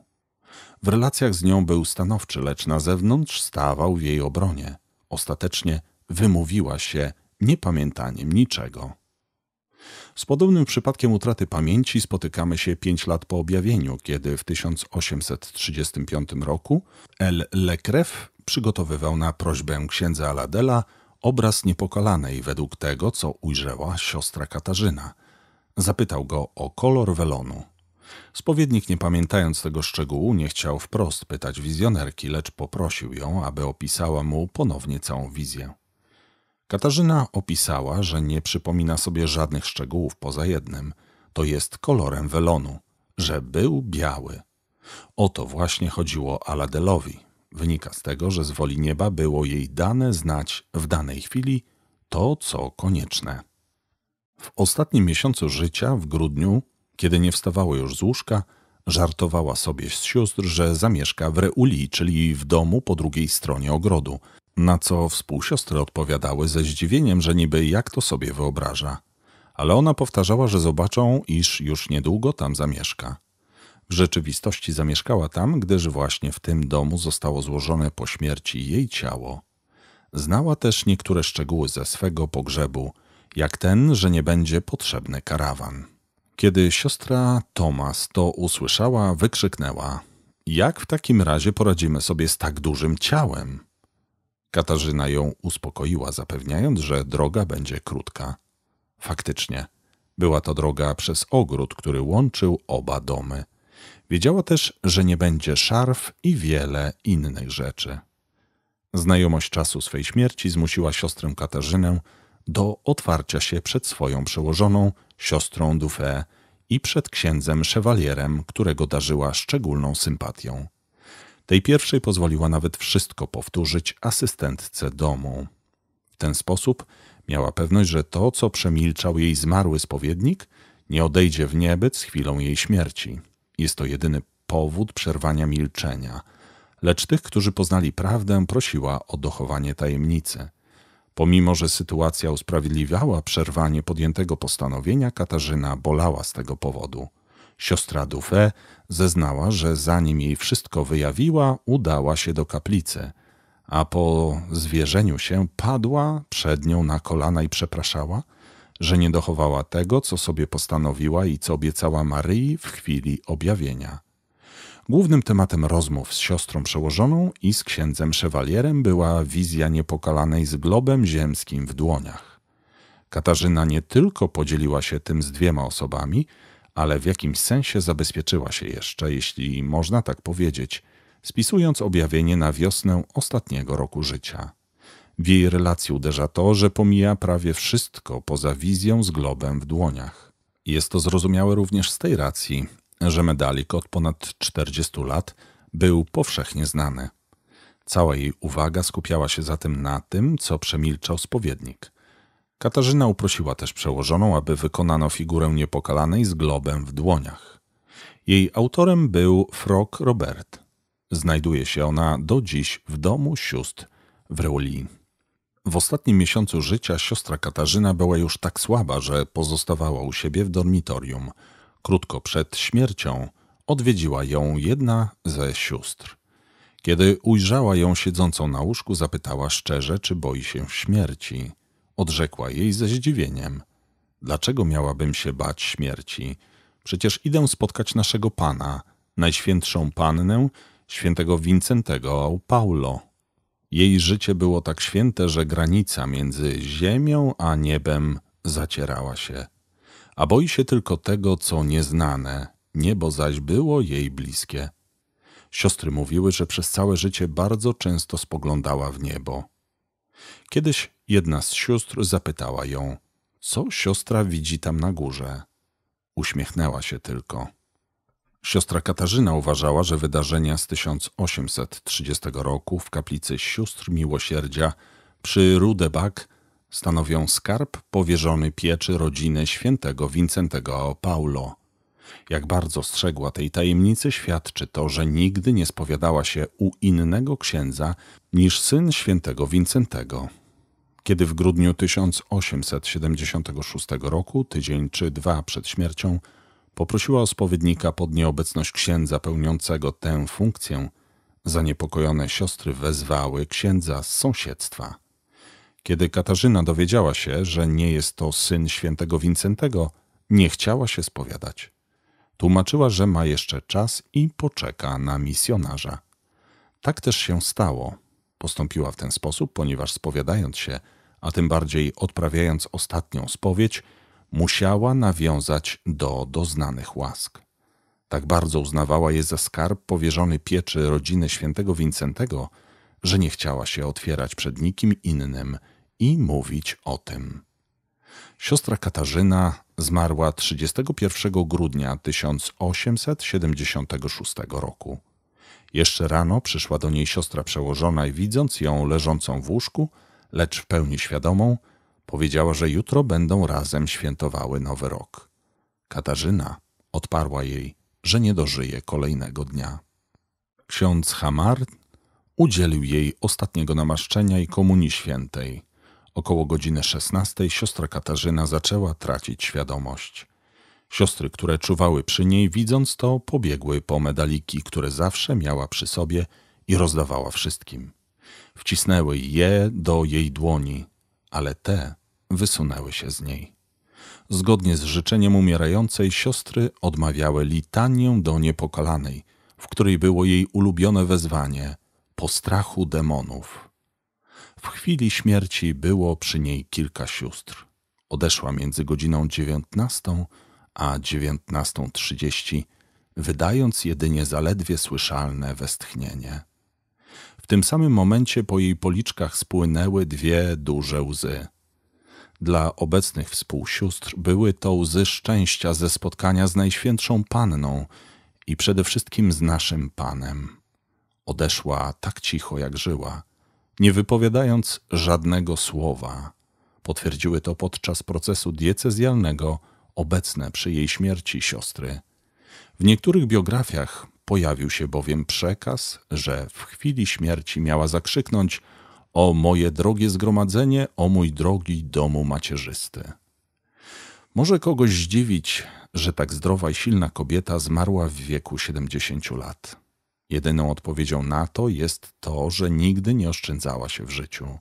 W relacjach z nią był stanowczy, lecz na zewnątrz stawał w jej obronie. Ostatecznie wymówiła się niepamiętaniem niczego. Z podobnym przypadkiem utraty pamięci spotykamy się pięć lat po objawieniu, kiedy w 1835 roku L. Lecref przygotowywał na prośbę księdza Aladela obraz niepokalanej według tego, co ujrzała siostra Katarzyna. Zapytał go o kolor welonu. Spowiednik, nie pamiętając tego szczegółu, nie chciał wprost pytać wizjonerki, lecz poprosił ją, aby opisała mu ponownie całą wizję. Katarzyna opisała, że nie przypomina sobie żadnych szczegółów poza jednym. To jest kolorem welonu, że był biały. O to właśnie chodziło Aladelowi. Wynika z tego, że z woli nieba było jej dane znać w danej chwili to, co konieczne. W ostatnim miesiącu życia, w grudniu, kiedy nie wstawała już z łóżka, żartowała sobie z sióstr, że zamieszka w Reuli, czyli w domu po drugiej stronie ogrodu, na co współsiostry odpowiadały ze zdziwieniem, że niby jak to sobie wyobraża. Ale ona powtarzała, że zobaczą, iż już niedługo tam zamieszka. W rzeczywistości zamieszkała tam, gdyż właśnie w tym domu zostało złożone po śmierci jej ciało. Znała też niektóre szczegóły ze swego pogrzebu, jak ten, że nie będzie potrzebny karawan. Kiedy siostra Tomas to usłyszała, wykrzyknęła: Jak w takim razie poradzimy sobie z tak dużym ciałem? Katarzyna ją uspokoiła, zapewniając, że droga będzie krótka. Faktycznie, była to droga przez ogród, który łączył oba domy. Wiedziała też, że nie będzie szarf i wiele innych rzeczy. Znajomość czasu swej śmierci zmusiła siostrę Katarzynę do otwarcia się przed swoją przełożoną siostrą dufe i przed księdzem Chevalierem, którego darzyła szczególną sympatią. Tej pierwszej pozwoliła nawet wszystko powtórzyć asystentce domu. W ten sposób miała pewność, że to, co przemilczał jej zmarły spowiednik, nie odejdzie w niebyt z chwilą jej śmierci. Jest to jedyny powód przerwania milczenia, lecz tych, którzy poznali prawdę, prosiła o dochowanie tajemnicy. Pomimo, że sytuacja usprawiedliwiała przerwanie podjętego postanowienia, Katarzyna bolała z tego powodu. Siostra Duffe zeznała, że zanim jej wszystko wyjawiła, udała się do kaplicy, a po zwierzeniu się padła przed nią na kolana i przepraszała, że nie dochowała tego, co sobie postanowiła i co obiecała Maryi w chwili objawienia. Głównym tematem rozmów z siostrą przełożoną i z księdzem szewalierem była wizja niepokalanej z globem ziemskim w dłoniach. Katarzyna nie tylko podzieliła się tym z dwiema osobami, ale w jakimś sensie zabezpieczyła się jeszcze, jeśli można tak powiedzieć, spisując objawienie na wiosnę ostatniego roku życia. W jej relacji uderza to, że pomija prawie wszystko poza wizją z globem w dłoniach. Jest to zrozumiałe również z tej racji, że medalik od ponad 40 lat był powszechnie znany. Cała jej uwaga skupiała się zatem na tym, co przemilczał spowiednik. Katarzyna uprosiła też przełożoną, aby wykonano figurę niepokalanej z globem w dłoniach. Jej autorem był Frog Robert. Znajduje się ona do dziś w domu sióstr w Reulii. W ostatnim miesiącu życia siostra Katarzyna była już tak słaba, że pozostawała u siebie w dormitorium – Krótko przed śmiercią odwiedziła ją jedna ze sióstr. Kiedy ujrzała ją siedzącą na łóżku, zapytała szczerze, czy boi się śmierci. Odrzekła jej ze zdziwieniem. Dlaczego miałabym się bać śmierci? Przecież idę spotkać naszego Pana, Najświętszą Pannę, świętego Wincentego Paulo. Jej życie było tak święte, że granica między ziemią a niebem zacierała się a boi się tylko tego, co nieznane, niebo zaś było jej bliskie. Siostry mówiły, że przez całe życie bardzo często spoglądała w niebo. Kiedyś jedna z sióstr zapytała ją, co siostra widzi tam na górze. Uśmiechnęła się tylko. Siostra Katarzyna uważała, że wydarzenia z 1830 roku w kaplicy sióstr miłosierdzia przy Rudebach stanowią skarb powierzony pieczy rodziny świętego Wincentego Paulo. Jak bardzo strzegła tej tajemnicy świadczy to, że nigdy nie spowiadała się u innego księdza niż syn świętego Wincentego. Kiedy w grudniu 1876 roku, tydzień czy dwa przed śmiercią, poprosiła o spowiednika pod nieobecność księdza pełniącego tę funkcję, zaniepokojone siostry wezwały księdza z sąsiedztwa. Kiedy Katarzyna dowiedziała się, że nie jest to syn świętego Wincentego, nie chciała się spowiadać. Tłumaczyła, że ma jeszcze czas i poczeka na misjonarza. Tak też się stało. Postąpiła w ten sposób, ponieważ spowiadając się, a tym bardziej odprawiając ostatnią spowiedź, musiała nawiązać do doznanych łask. Tak bardzo uznawała je za skarb powierzony pieczy rodziny świętego Wincentego, że nie chciała się otwierać przed nikim innym i mówić o tym. Siostra Katarzyna zmarła 31 grudnia 1876 roku. Jeszcze rano przyszła do niej siostra przełożona i widząc ją leżącą w łóżku, lecz w pełni świadomą, powiedziała, że jutro będą razem świętowały nowy rok. Katarzyna odparła jej, że nie dożyje kolejnego dnia. Ksiądz Hamar Udzielił jej ostatniego namaszczenia i komunii świętej. Około godziny 16 siostra Katarzyna zaczęła tracić świadomość. Siostry, które czuwały przy niej, widząc to, pobiegły po medaliki, które zawsze miała przy sobie i rozdawała wszystkim. Wcisnęły je do jej dłoni, ale te wysunęły się z niej. Zgodnie z życzeniem umierającej, siostry odmawiały litanię do niepokalanej, w której było jej ulubione wezwanie – postrachu demonów. W chwili śmierci było przy niej kilka sióstr. Odeszła między godziną dziewiętnastą a trzydzieści, wydając jedynie zaledwie słyszalne westchnienie. W tym samym momencie po jej policzkach spłynęły dwie duże łzy. Dla obecnych współsióstr były to łzy szczęścia ze spotkania z Najświętszą Panną i przede wszystkim z naszym Panem. Odeszła tak cicho, jak żyła, nie wypowiadając żadnego słowa. Potwierdziły to podczas procesu diecezjalnego obecne przy jej śmierci siostry. W niektórych biografiach pojawił się bowiem przekaz, że w chwili śmierci miała zakrzyknąć o moje drogie zgromadzenie, o mój drogi domu macierzysty. Może kogoś zdziwić, że tak zdrowa i silna kobieta zmarła w wieku 70 lat. Jedyną odpowiedzią na to jest to, że nigdy nie oszczędzała się w życiu.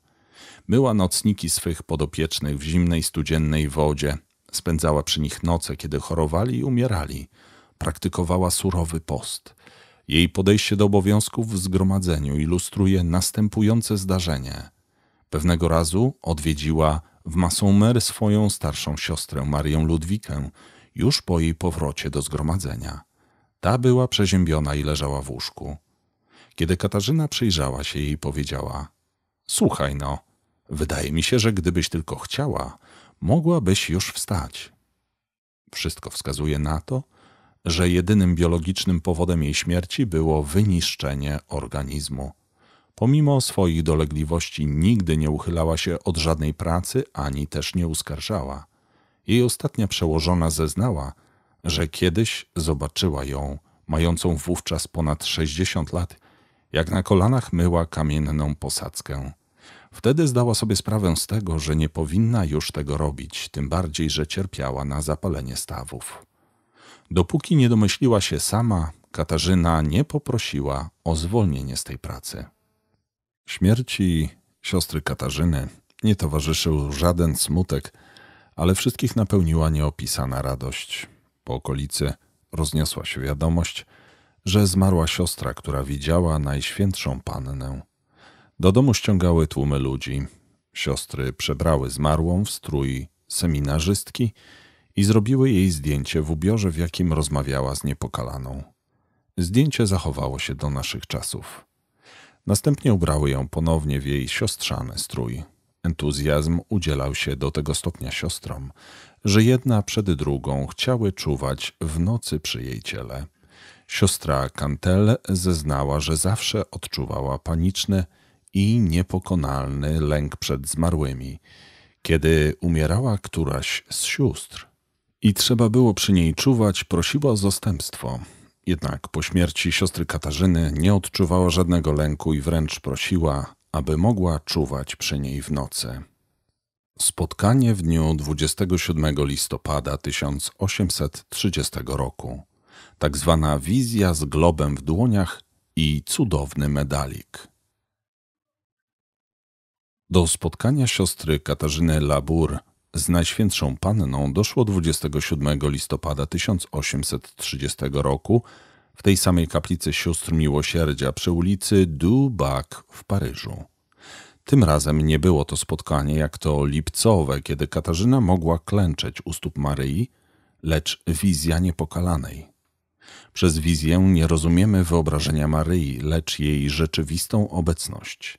Była nocniki swych podopiecznych w zimnej, studziennej wodzie. Spędzała przy nich noce, kiedy chorowali i umierali. Praktykowała surowy post. Jej podejście do obowiązków w zgromadzeniu ilustruje następujące zdarzenie. Pewnego razu odwiedziła w Masomer swoją starszą siostrę Marię Ludwikę, już po jej powrocie do zgromadzenia. Ta była przeziębiona i leżała w łóżku. Kiedy Katarzyna przyjrzała się jej, powiedziała: Słuchaj no, wydaje mi się, że gdybyś tylko chciała, mogłabyś już wstać. Wszystko wskazuje na to, że jedynym biologicznym powodem jej śmierci było wyniszczenie organizmu. Pomimo swoich dolegliwości nigdy nie uchylała się od żadnej pracy ani też nie uskarżała. Jej ostatnia przełożona zeznała, że kiedyś zobaczyła ją, mającą wówczas ponad 60 lat, jak na kolanach myła kamienną posadzkę. Wtedy zdała sobie sprawę z tego, że nie powinna już tego robić, tym bardziej, że cierpiała na zapalenie stawów. Dopóki nie domyśliła się sama, Katarzyna nie poprosiła o zwolnienie z tej pracy. Śmierci siostry Katarzyny nie towarzyszył żaden smutek, ale wszystkich napełniła nieopisana radość. Po okolicy rozniosła się wiadomość, że zmarła siostra, która widziała najświętszą pannę. Do domu ściągały tłumy ludzi. Siostry przebrały zmarłą w strój seminarzystki i zrobiły jej zdjęcie w ubiorze, w jakim rozmawiała z niepokalaną. Zdjęcie zachowało się do naszych czasów. Następnie ubrały ją ponownie w jej siostrzany strój. Entuzjazm udzielał się do tego stopnia siostrom, że jedna przed drugą chciały czuwać w nocy przy jej ciele. Siostra Cantel zeznała, że zawsze odczuwała paniczny i niepokonalny lęk przed zmarłymi, kiedy umierała któraś z sióstr. I trzeba było przy niej czuwać, prosiła o zastępstwo. Jednak po śmierci siostry Katarzyny nie odczuwała żadnego lęku i wręcz prosiła, aby mogła czuwać przy niej w nocy. Spotkanie w dniu 27 listopada 1830 roku. Tak zwana wizja z globem w dłoniach i cudowny medalik. Do spotkania siostry Katarzyny Labour z Najświętszą Panną doszło 27 listopada 1830 roku w tej samej kaplicy sióstr Miłosierdzia przy ulicy Du Bac w Paryżu. Tym razem nie było to spotkanie jak to lipcowe, kiedy Katarzyna mogła klęczeć u stóp Maryi, lecz wizja niepokalanej. Przez wizję nie rozumiemy wyobrażenia Maryi, lecz jej rzeczywistą obecność.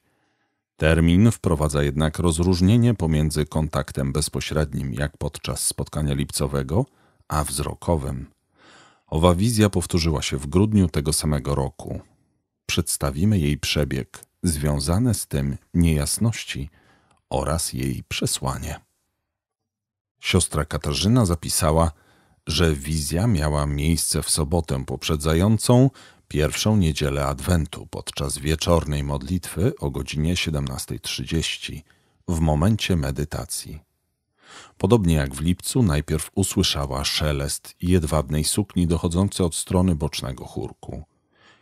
Termin wprowadza jednak rozróżnienie pomiędzy kontaktem bezpośrednim, jak podczas spotkania lipcowego, a wzrokowym. Owa wizja powtórzyła się w grudniu tego samego roku. Przedstawimy jej przebieg związane z tym niejasności oraz jej przesłanie. Siostra Katarzyna zapisała, że wizja miała miejsce w sobotę poprzedzającą pierwszą niedzielę Adwentu podczas wieczornej modlitwy o godzinie 17.30 w momencie medytacji. Podobnie jak w lipcu, najpierw usłyszała szelest jedwabnej sukni dochodzący od strony bocznego chórku.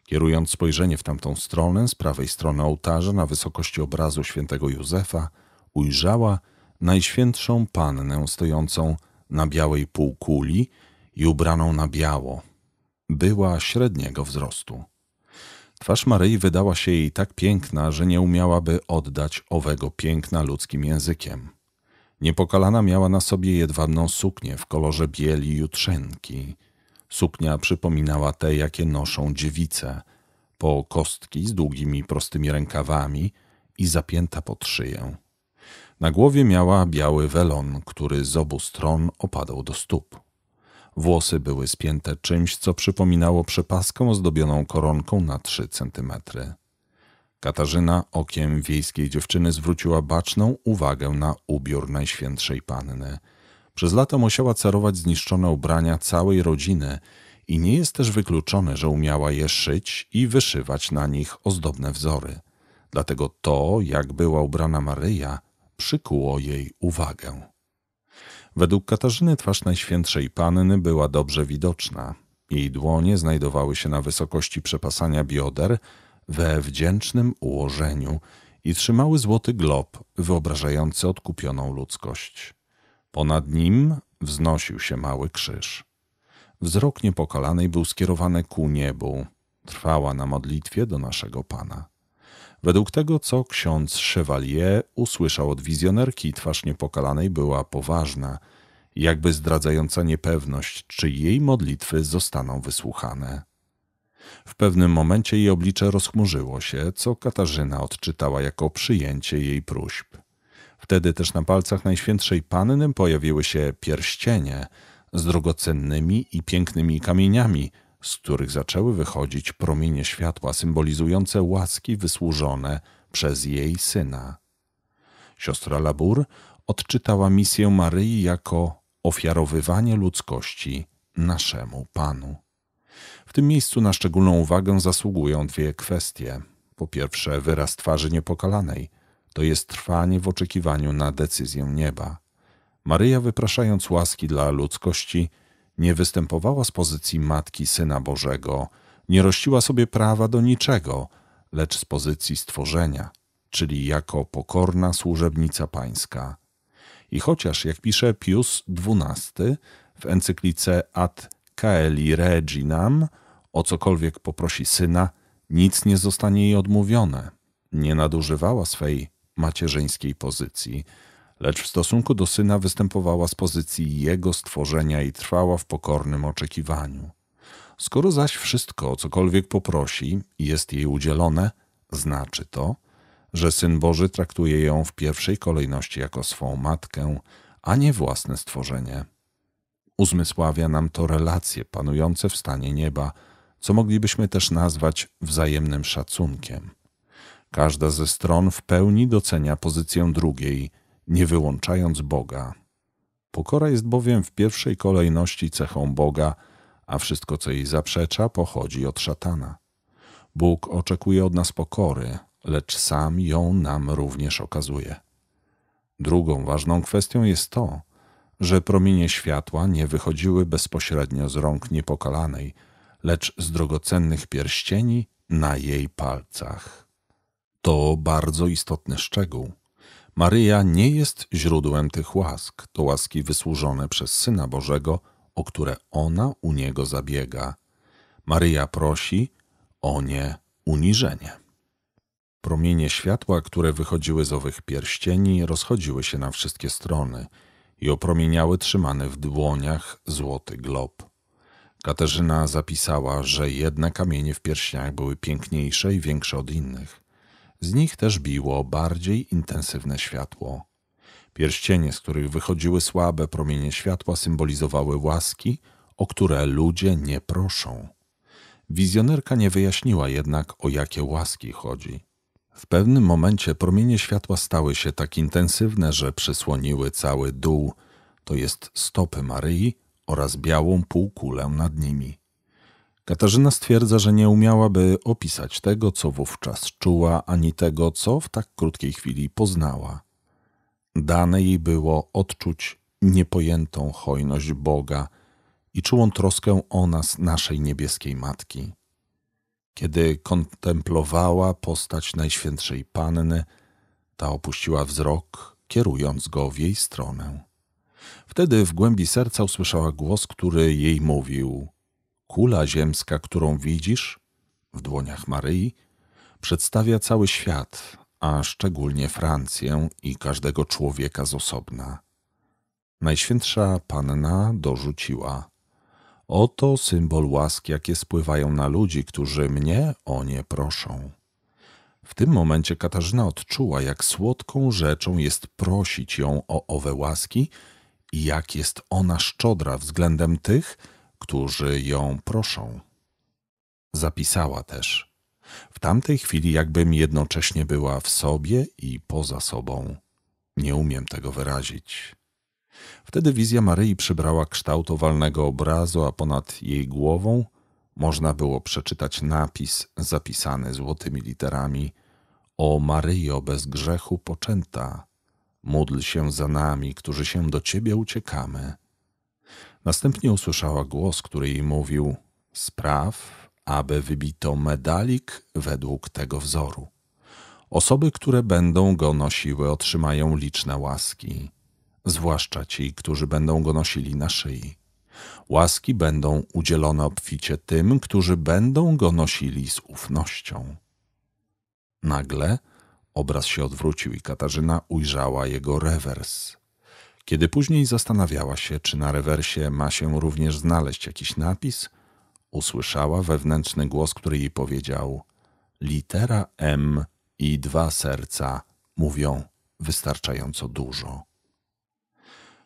Kierując spojrzenie w tamtą stronę, z prawej strony ołtarza na wysokości obrazu świętego Józefa, ujrzała najświętszą pannę stojącą na białej półkuli i ubraną na biało. Była średniego wzrostu. Twarz Maryi wydała się jej tak piękna, że nie umiałaby oddać owego piękna ludzkim językiem. Niepokalana miała na sobie jedwabną suknię w kolorze bieli jutrzenki, Suknia przypominała te, jakie noszą dziewice, po kostki z długimi prostymi rękawami i zapięta pod szyję. Na głowie miała biały welon, który z obu stron opadał do stóp. Włosy były spięte czymś, co przypominało przepaską ozdobioną koronką na trzy centymetry. Katarzyna okiem wiejskiej dziewczyny zwróciła baczną uwagę na ubiór Najświętszej Panny – przez lata musiała cerować zniszczone ubrania całej rodziny i nie jest też wykluczone, że umiała je szyć i wyszywać na nich ozdobne wzory. Dlatego to, jak była ubrana Maryja, przykuło jej uwagę. Według Katarzyny twarz Najświętszej Panny była dobrze widoczna. Jej dłonie znajdowały się na wysokości przepasania bioder we wdzięcznym ułożeniu i trzymały złoty glob wyobrażający odkupioną ludzkość. Ponad nim wznosił się mały krzyż. Wzrok niepokalanej był skierowany ku niebu. Trwała na modlitwie do naszego Pana. Według tego, co ksiądz Chevalier usłyszał od wizjonerki, twarz niepokalanej była poważna, jakby zdradzająca niepewność, czy jej modlitwy zostaną wysłuchane. W pewnym momencie jej oblicze rozchmurzyło się, co Katarzyna odczytała jako przyjęcie jej próśb. Wtedy też na palcach Najświętszej Panny pojawiły się pierścienie z drogocennymi i pięknymi kamieniami, z których zaczęły wychodzić promienie światła symbolizujące łaski wysłużone przez jej syna. Siostra Labour odczytała misję Maryi jako ofiarowywanie ludzkości naszemu Panu. W tym miejscu na szczególną uwagę zasługują dwie kwestie. Po pierwsze, wyraz twarzy niepokalanej, to jest trwanie w oczekiwaniu na decyzję nieba. Maryja, wypraszając łaski dla ludzkości, nie występowała z pozycji matki Syna Bożego, nie rościła sobie prawa do niczego, lecz z pozycji stworzenia, czyli jako pokorna służebnica pańska. I chociaż, jak pisze Pius XII w encyklice Ad Caeli Reginam, o cokolwiek poprosi syna, nic nie zostanie jej odmówione. Nie nadużywała swej macierzyńskiej pozycji, lecz w stosunku do syna występowała z pozycji jego stworzenia i trwała w pokornym oczekiwaniu. Skoro zaś wszystko, cokolwiek poprosi, jest jej udzielone, znaczy to, że Syn Boży traktuje ją w pierwszej kolejności jako swą matkę, a nie własne stworzenie. Uzmysławia nam to relacje panujące w stanie nieba, co moglibyśmy też nazwać wzajemnym szacunkiem. Każda ze stron w pełni docenia pozycję drugiej, nie wyłączając Boga. Pokora jest bowiem w pierwszej kolejności cechą Boga, a wszystko, co jej zaprzecza, pochodzi od szatana. Bóg oczekuje od nas pokory, lecz sam ją nam również okazuje. Drugą ważną kwestią jest to, że promienie światła nie wychodziły bezpośrednio z rąk niepokalanej, lecz z drogocennych pierścieni na jej palcach. To bardzo istotny szczegół. Maryja nie jest źródłem tych łask, to łaski wysłużone przez Syna Bożego, o które ona u niego zabiega. Maryja prosi o nie uniżenie. Promienie światła, które wychodziły z owych pierścieni, rozchodziły się na wszystkie strony i opromieniały trzymany w dłoniach złoty glob. Katarzyna zapisała, że jedne kamienie w pierścieniach były piękniejsze i większe od innych. Z nich też biło bardziej intensywne światło. Pierścienie, z których wychodziły słabe promienie światła, symbolizowały łaski, o które ludzie nie proszą. Wizjonerka nie wyjaśniła jednak, o jakie łaski chodzi. W pewnym momencie promienie światła stały się tak intensywne, że przysłoniły cały dół, to jest stopy Maryi oraz białą półkulę nad nimi. Katarzyna stwierdza, że nie umiałaby opisać tego, co wówczas czuła, ani tego, co w tak krótkiej chwili poznała. Dane jej było odczuć niepojętą hojność Boga i czułą troskę o nas, naszej niebieskiej matki. Kiedy kontemplowała postać Najświętszej Panny, ta opuściła wzrok, kierując go w jej stronę. Wtedy w głębi serca usłyszała głos, który jej mówił – Kula ziemska, którą widzisz w dłoniach Maryi, przedstawia cały świat, a szczególnie Francję i każdego człowieka z osobna. Najświętsza Panna dorzuciła: Oto symbol łask, jakie spływają na ludzi, którzy mnie o nie proszą. W tym momencie Katarzyna odczuła, jak słodką rzeczą jest prosić ją o owe łaski i jak jest ona szczodra względem tych, którzy ją proszą. Zapisała też. W tamtej chwili jakbym jednocześnie była w sobie i poza sobą. Nie umiem tego wyrazić. Wtedy wizja Maryi przybrała kształt owalnego obrazu, a ponad jej głową można było przeczytać napis zapisany złotymi literami O Maryjo bez grzechu poczęta, módl się za nami, którzy się do Ciebie uciekamy. Następnie usłyszała głos, który jej mówił: Spraw, aby wybito medalik według tego wzoru. Osoby, które będą go nosiły, otrzymają liczne łaski, zwłaszcza ci, którzy będą go nosili na szyi. Łaski będą udzielone obficie tym, którzy będą go nosili z ufnością. Nagle obraz się odwrócił i Katarzyna ujrzała jego rewers. Kiedy później zastanawiała się, czy na rewersie ma się również znaleźć jakiś napis, usłyszała wewnętrzny głos, który jej powiedział: Litera M i dwa serca mówią wystarczająco dużo.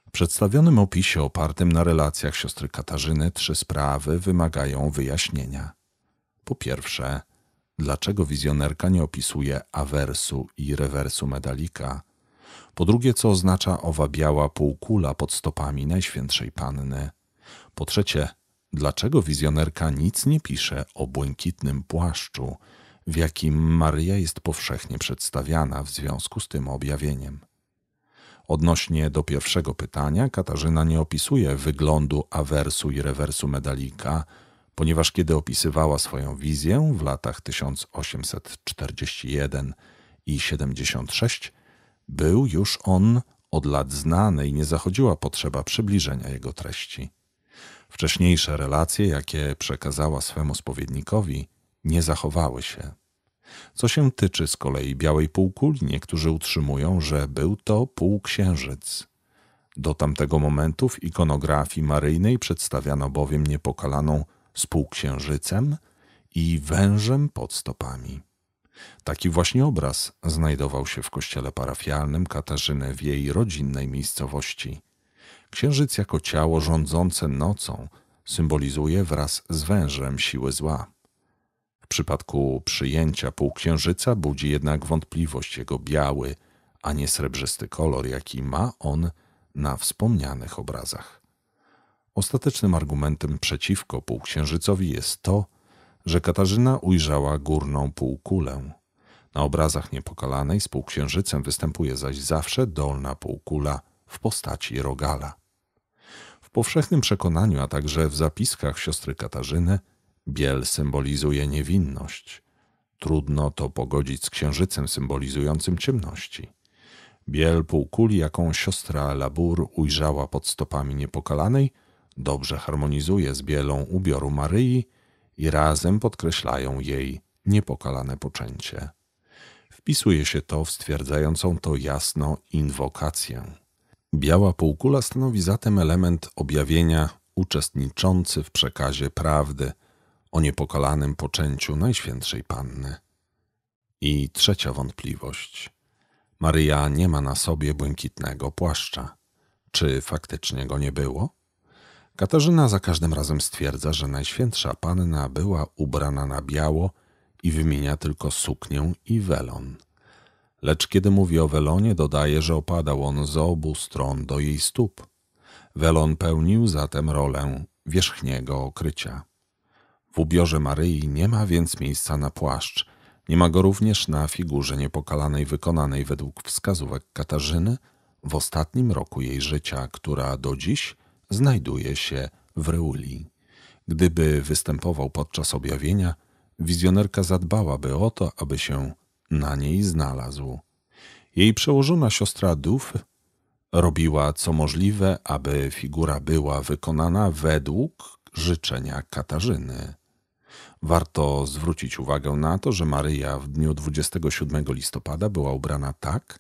W przedstawionym opisie opartym na relacjach siostry Katarzyny trzy sprawy wymagają wyjaśnienia. Po pierwsze, dlaczego wizjonerka nie opisuje awersu i rewersu medalika, po drugie, co oznacza owa biała półkula pod stopami Najświętszej Panny. Po trzecie, dlaczego wizjonerka nic nie pisze o błękitnym płaszczu, w jakim Maryja jest powszechnie przedstawiana w związku z tym objawieniem. Odnośnie do pierwszego pytania, Katarzyna nie opisuje wyglądu awersu i rewersu medalika, ponieważ kiedy opisywała swoją wizję w latach 1841 i 76, był już on od lat znany i nie zachodziła potrzeba przybliżenia jego treści. Wcześniejsze relacje, jakie przekazała swemu spowiednikowi, nie zachowały się. Co się tyczy z kolei białej półkuli, niektórzy utrzymują, że był to półksiężyc. Do tamtego momentu w ikonografii maryjnej przedstawiano bowiem niepokalaną z półksiężycem i wężem pod stopami. Taki właśnie obraz znajdował się w kościele parafialnym Katarzyny w jej rodzinnej miejscowości. Księżyc jako ciało rządzące nocą symbolizuje wraz z wężem siły zła. W przypadku przyjęcia półksiężyca budzi jednak wątpliwość jego biały, a nie srebrzysty kolor, jaki ma on na wspomnianych obrazach. Ostatecznym argumentem przeciwko półksiężycowi jest to, że Katarzyna ujrzała górną półkulę. Na obrazach niepokalanej z półksiężycem występuje zaś zawsze dolna półkula w postaci rogala. W powszechnym przekonaniu, a także w zapiskach siostry Katarzyny, biel symbolizuje niewinność. Trudno to pogodzić z księżycem symbolizującym ciemności. Biel półkuli, jaką siostra Labur ujrzała pod stopami niepokalanej, dobrze harmonizuje z bielą ubioru Maryi, i razem podkreślają jej niepokalane poczęcie. Wpisuje się to w stwierdzającą to jasno inwokację. Biała półkula stanowi zatem element objawienia uczestniczący w przekazie prawdy o niepokalanym poczęciu Najświętszej Panny. I trzecia wątpliwość. Maryja nie ma na sobie błękitnego płaszcza. Czy faktycznie go nie było? Katarzyna za każdym razem stwierdza, że Najświętsza Panna była ubrana na biało i wymienia tylko suknię i welon. Lecz kiedy mówi o welonie, dodaje, że opadał on z obu stron do jej stóp. Welon pełnił zatem rolę wierzchniego okrycia. W ubiorze Maryi nie ma więc miejsca na płaszcz. Nie ma go również na figurze niepokalanej wykonanej według wskazówek Katarzyny w ostatnim roku jej życia, która do dziś znajduje się w Reuli. Gdyby występował podczas objawienia, wizjonerka zadbałaby o to, aby się na niej znalazł. Jej przełożona siostra Duf robiła co możliwe, aby figura była wykonana według życzenia Katarzyny. Warto zwrócić uwagę na to, że Maryja w dniu 27 listopada była ubrana tak,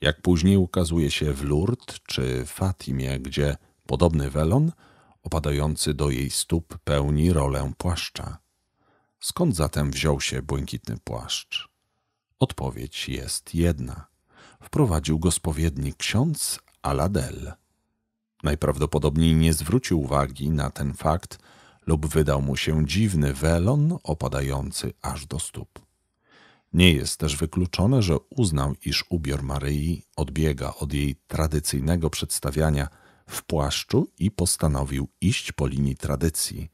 jak później ukazuje się w Lourdes czy Fatimie, gdzie Podobny welon, opadający do jej stóp, pełni rolę płaszcza. Skąd zatem wziął się błękitny płaszcz? Odpowiedź jest jedna. Wprowadził go spowiednik ksiądz Aladel. Najprawdopodobniej nie zwrócił uwagi na ten fakt lub wydał mu się dziwny welon opadający aż do stóp. Nie jest też wykluczone, że uznał, iż ubiór Maryi odbiega od jej tradycyjnego przedstawiania w płaszczu i postanowił iść po linii tradycji.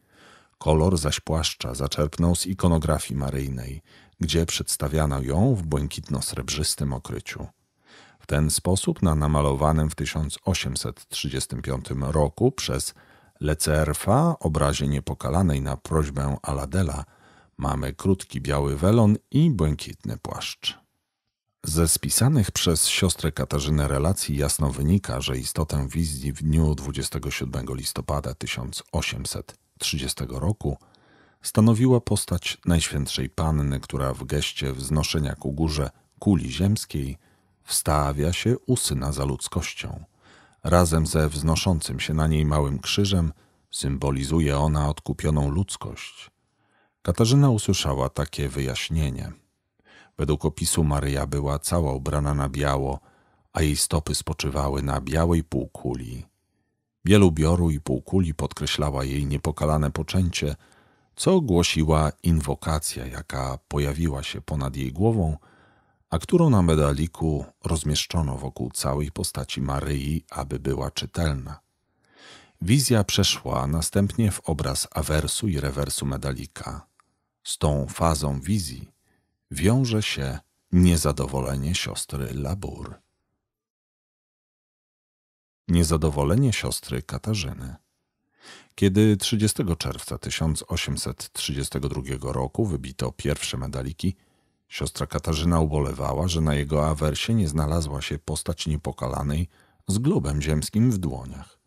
Kolor zaś płaszcza zaczerpnął z ikonografii maryjnej, gdzie przedstawiano ją w błękitno-srebrzystym okryciu. W ten sposób na namalowanym w 1835 roku przez Lecerfa obrazie niepokalanej na prośbę Aladela mamy krótki biały welon i błękitny płaszcz. Ze spisanych przez siostrę Katarzynę relacji jasno wynika, że istotę wizji w dniu 27 listopada 1830 roku stanowiła postać Najświętszej Panny, która w geście wznoszenia ku górze kuli ziemskiej wstawia się u Syna za ludzkością. Razem ze wznoszącym się na niej małym krzyżem symbolizuje ona odkupioną ludzkość. Katarzyna usłyszała takie wyjaśnienie – Według opisu Maryja była cała ubrana na biało, a jej stopy spoczywały na białej półkuli. Wielu bioru i półkuli podkreślała jej niepokalane poczęcie, co głosiła inwokacja, jaka pojawiła się ponad jej głową, a którą na medaliku rozmieszczono wokół całej postaci Maryi, aby była czytelna. Wizja przeszła następnie w obraz awersu i rewersu medalika. Z tą fazą wizji wiąże się niezadowolenie siostry Labour. Niezadowolenie siostry Katarzyny. Kiedy 30 czerwca 1832 roku wybito pierwsze medaliki, siostra Katarzyna ubolewała, że na jego awersie nie znalazła się postać niepokalanej z globem ziemskim w dłoniach.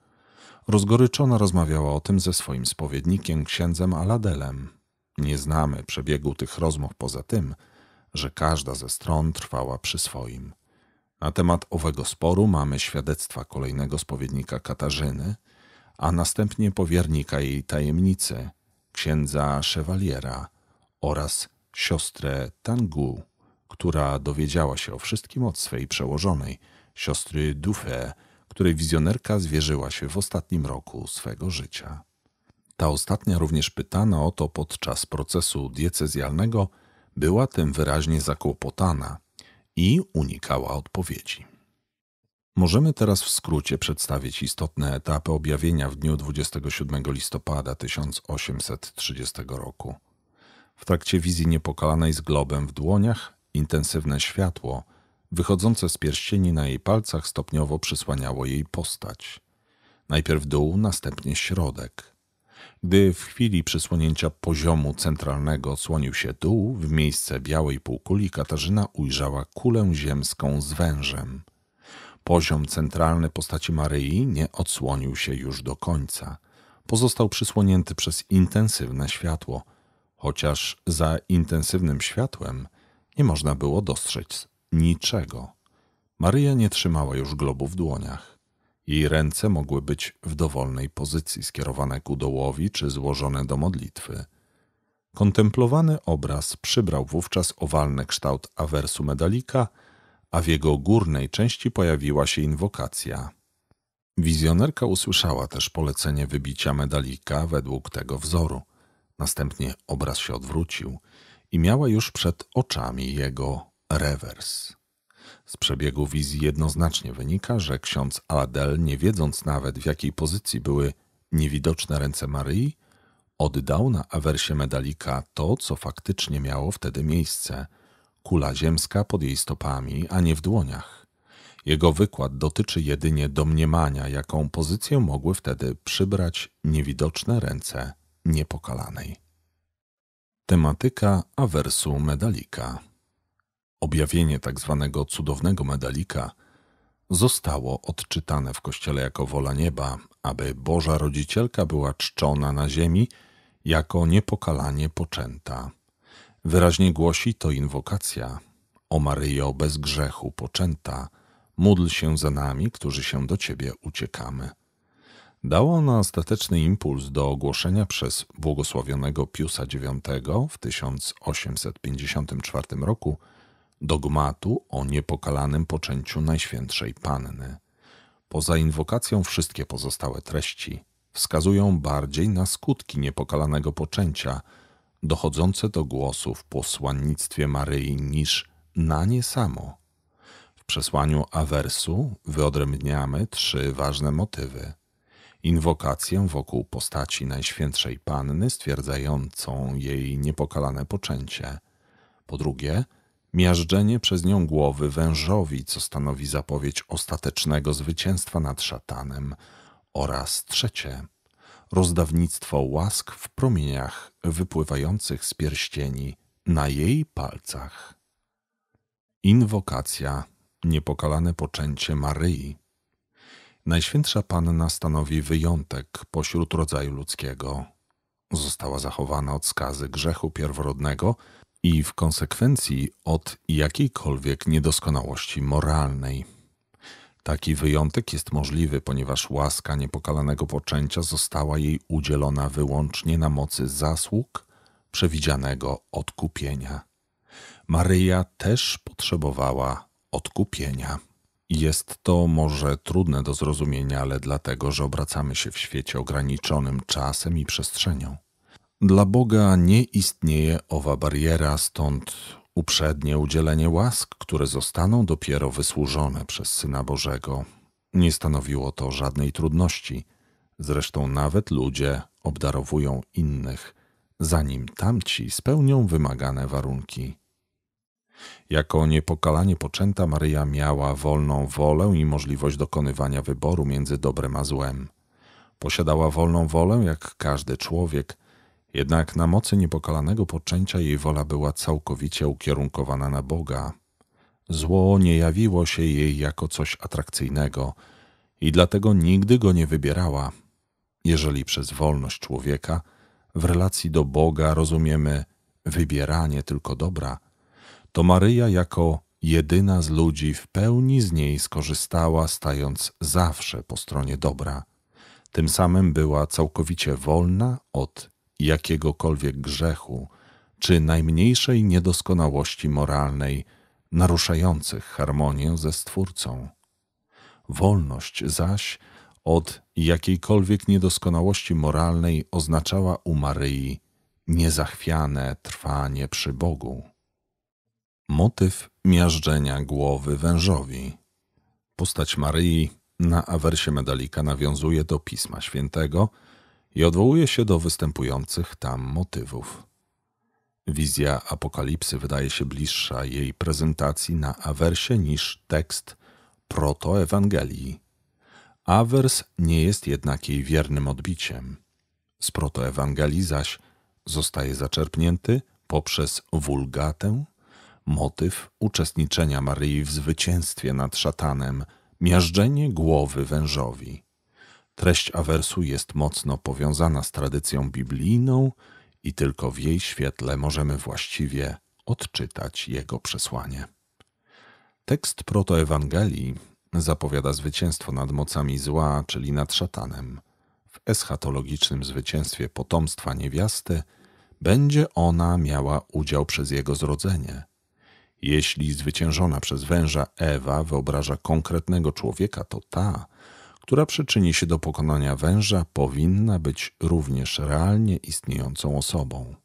Rozgoryczona rozmawiała o tym ze swoim spowiednikiem, księdzem Aladelem. Nie znamy przebiegu tych rozmów poza tym – że każda ze stron trwała przy swoim. Na temat owego sporu mamy świadectwa kolejnego spowiednika Katarzyny, a następnie powiernika jej tajemnicy, księdza Chevaliera oraz siostrę Tangu, która dowiedziała się o wszystkim od swej przełożonej, siostry Dufe, której wizjonerka zwierzyła się w ostatnim roku swego życia. Ta ostatnia również pytana o to podczas procesu diecezjalnego, była tym wyraźnie zakłopotana i unikała odpowiedzi. Możemy teraz w skrócie przedstawić istotne etapy objawienia w dniu 27 listopada 1830 roku. W trakcie wizji niepokalanej z globem w dłoniach, intensywne światło, wychodzące z pierścieni na jej palcach, stopniowo przysłaniało jej postać. Najpierw dół, następnie środek. Gdy w chwili przysłonięcia poziomu centralnego odsłonił się dół, w miejsce białej półkuli Katarzyna ujrzała kulę ziemską z wężem. Poziom centralny postaci Maryi nie odsłonił się już do końca. Pozostał przysłonięty przez intensywne światło, chociaż za intensywnym światłem nie można było dostrzec niczego. Maryja nie trzymała już globu w dłoniach. Jej ręce mogły być w dowolnej pozycji skierowane ku dołowi czy złożone do modlitwy. Kontemplowany obraz przybrał wówczas owalny kształt awersu medalika, a w jego górnej części pojawiła się inwokacja. Wizjonerka usłyszała też polecenie wybicia medalika według tego wzoru. Następnie obraz się odwrócił i miała już przed oczami jego rewers. Z przebiegu wizji jednoznacznie wynika, że ksiądz Adel, nie wiedząc nawet w jakiej pozycji były niewidoczne ręce Maryi, oddał na awersie medalika to, co faktycznie miało wtedy miejsce kula ziemska pod jej stopami, a nie w dłoniach. Jego wykład dotyczy jedynie domniemania, jaką pozycję mogły wtedy przybrać niewidoczne ręce niepokalanej. Tematyka awersu medalika Objawienie tak zwanego cudownego medalika zostało odczytane w kościele jako wola nieba, aby Boża Rodzicielka była czczona na ziemi jako niepokalanie poczęta. Wyraźnie głosi to inwokacja. O Maryjo bez grzechu poczęta, módl się za nami, którzy się do Ciebie uciekamy. Dało ona ostateczny impuls do ogłoszenia przez błogosławionego Piusa IX w 1854 roku dogmatu o niepokalanym poczęciu Najświętszej Panny. Poza inwokacją wszystkie pozostałe treści wskazują bardziej na skutki niepokalanego poczęcia, dochodzące do głosu w posłannictwie Maryi niż na nie samo. W przesłaniu awersu wyodrębniamy trzy ważne motywy. Inwokację wokół postaci Najświętszej Panny stwierdzającą jej niepokalane poczęcie. Po drugie, Miażdżenie przez nią głowy wężowi, co stanowi zapowiedź ostatecznego zwycięstwa nad szatanem, oraz trzecie rozdawnictwo łask w promieniach wypływających z pierścieni na jej palcach. Inwokacja, niepokalane poczęcie Maryi. Najświętsza Panna stanowi wyjątek pośród rodzaju ludzkiego. Została zachowana od skazy grzechu pierworodnego – i w konsekwencji od jakiejkolwiek niedoskonałości moralnej. Taki wyjątek jest możliwy, ponieważ łaska niepokalanego poczęcia została jej udzielona wyłącznie na mocy zasług przewidzianego odkupienia. Maryja też potrzebowała odkupienia. Jest to może trudne do zrozumienia, ale dlatego, że obracamy się w świecie ograniczonym czasem i przestrzenią. Dla Boga nie istnieje owa bariera, stąd uprzednie udzielenie łask, które zostaną dopiero wysłużone przez Syna Bożego. Nie stanowiło to żadnej trudności. Zresztą nawet ludzie obdarowują innych, zanim tamci spełnią wymagane warunki. Jako niepokalanie poczęta Maryja miała wolną wolę i możliwość dokonywania wyboru między dobrem a złem. Posiadała wolną wolę jak każdy człowiek – jednak na mocy niepokalanego poczęcia jej wola była całkowicie ukierunkowana na Boga. Zło nie jawiło się jej jako coś atrakcyjnego i dlatego nigdy go nie wybierała. Jeżeli przez wolność człowieka w relacji do Boga rozumiemy wybieranie tylko dobra, to Maryja jako jedyna z ludzi w pełni z niej skorzystała, stając zawsze po stronie dobra. Tym samym była całkowicie wolna od jakiegokolwiek grzechu czy najmniejszej niedoskonałości moralnej, naruszających harmonię ze Stwórcą. Wolność zaś od jakiejkolwiek niedoskonałości moralnej oznaczała u Maryi niezachwiane trwanie przy Bogu. Motyw miażdżenia głowy wężowi. Postać Maryi na awersie medalika nawiązuje do Pisma Świętego – i odwołuje się do występujących tam motywów. Wizja apokalipsy wydaje się bliższa jej prezentacji na awersie niż tekst protoewangelii. Awers nie jest jednak jej wiernym odbiciem. Z protoewangelii zaś zostaje zaczerpnięty poprzez wulgatę motyw uczestniczenia Maryi w zwycięstwie nad szatanem, miażdżenie głowy wężowi. Treść awersu jest mocno powiązana z tradycją biblijną i tylko w jej świetle możemy właściwie odczytać jego przesłanie. Tekst protoewangelii zapowiada zwycięstwo nad mocami zła, czyli nad szatanem. W eschatologicznym zwycięstwie potomstwa niewiasty będzie ona miała udział przez jego zrodzenie. Jeśli zwyciężona przez węża Ewa wyobraża konkretnego człowieka, to ta, która przyczyni się do pokonania węża, powinna być również realnie istniejącą osobą.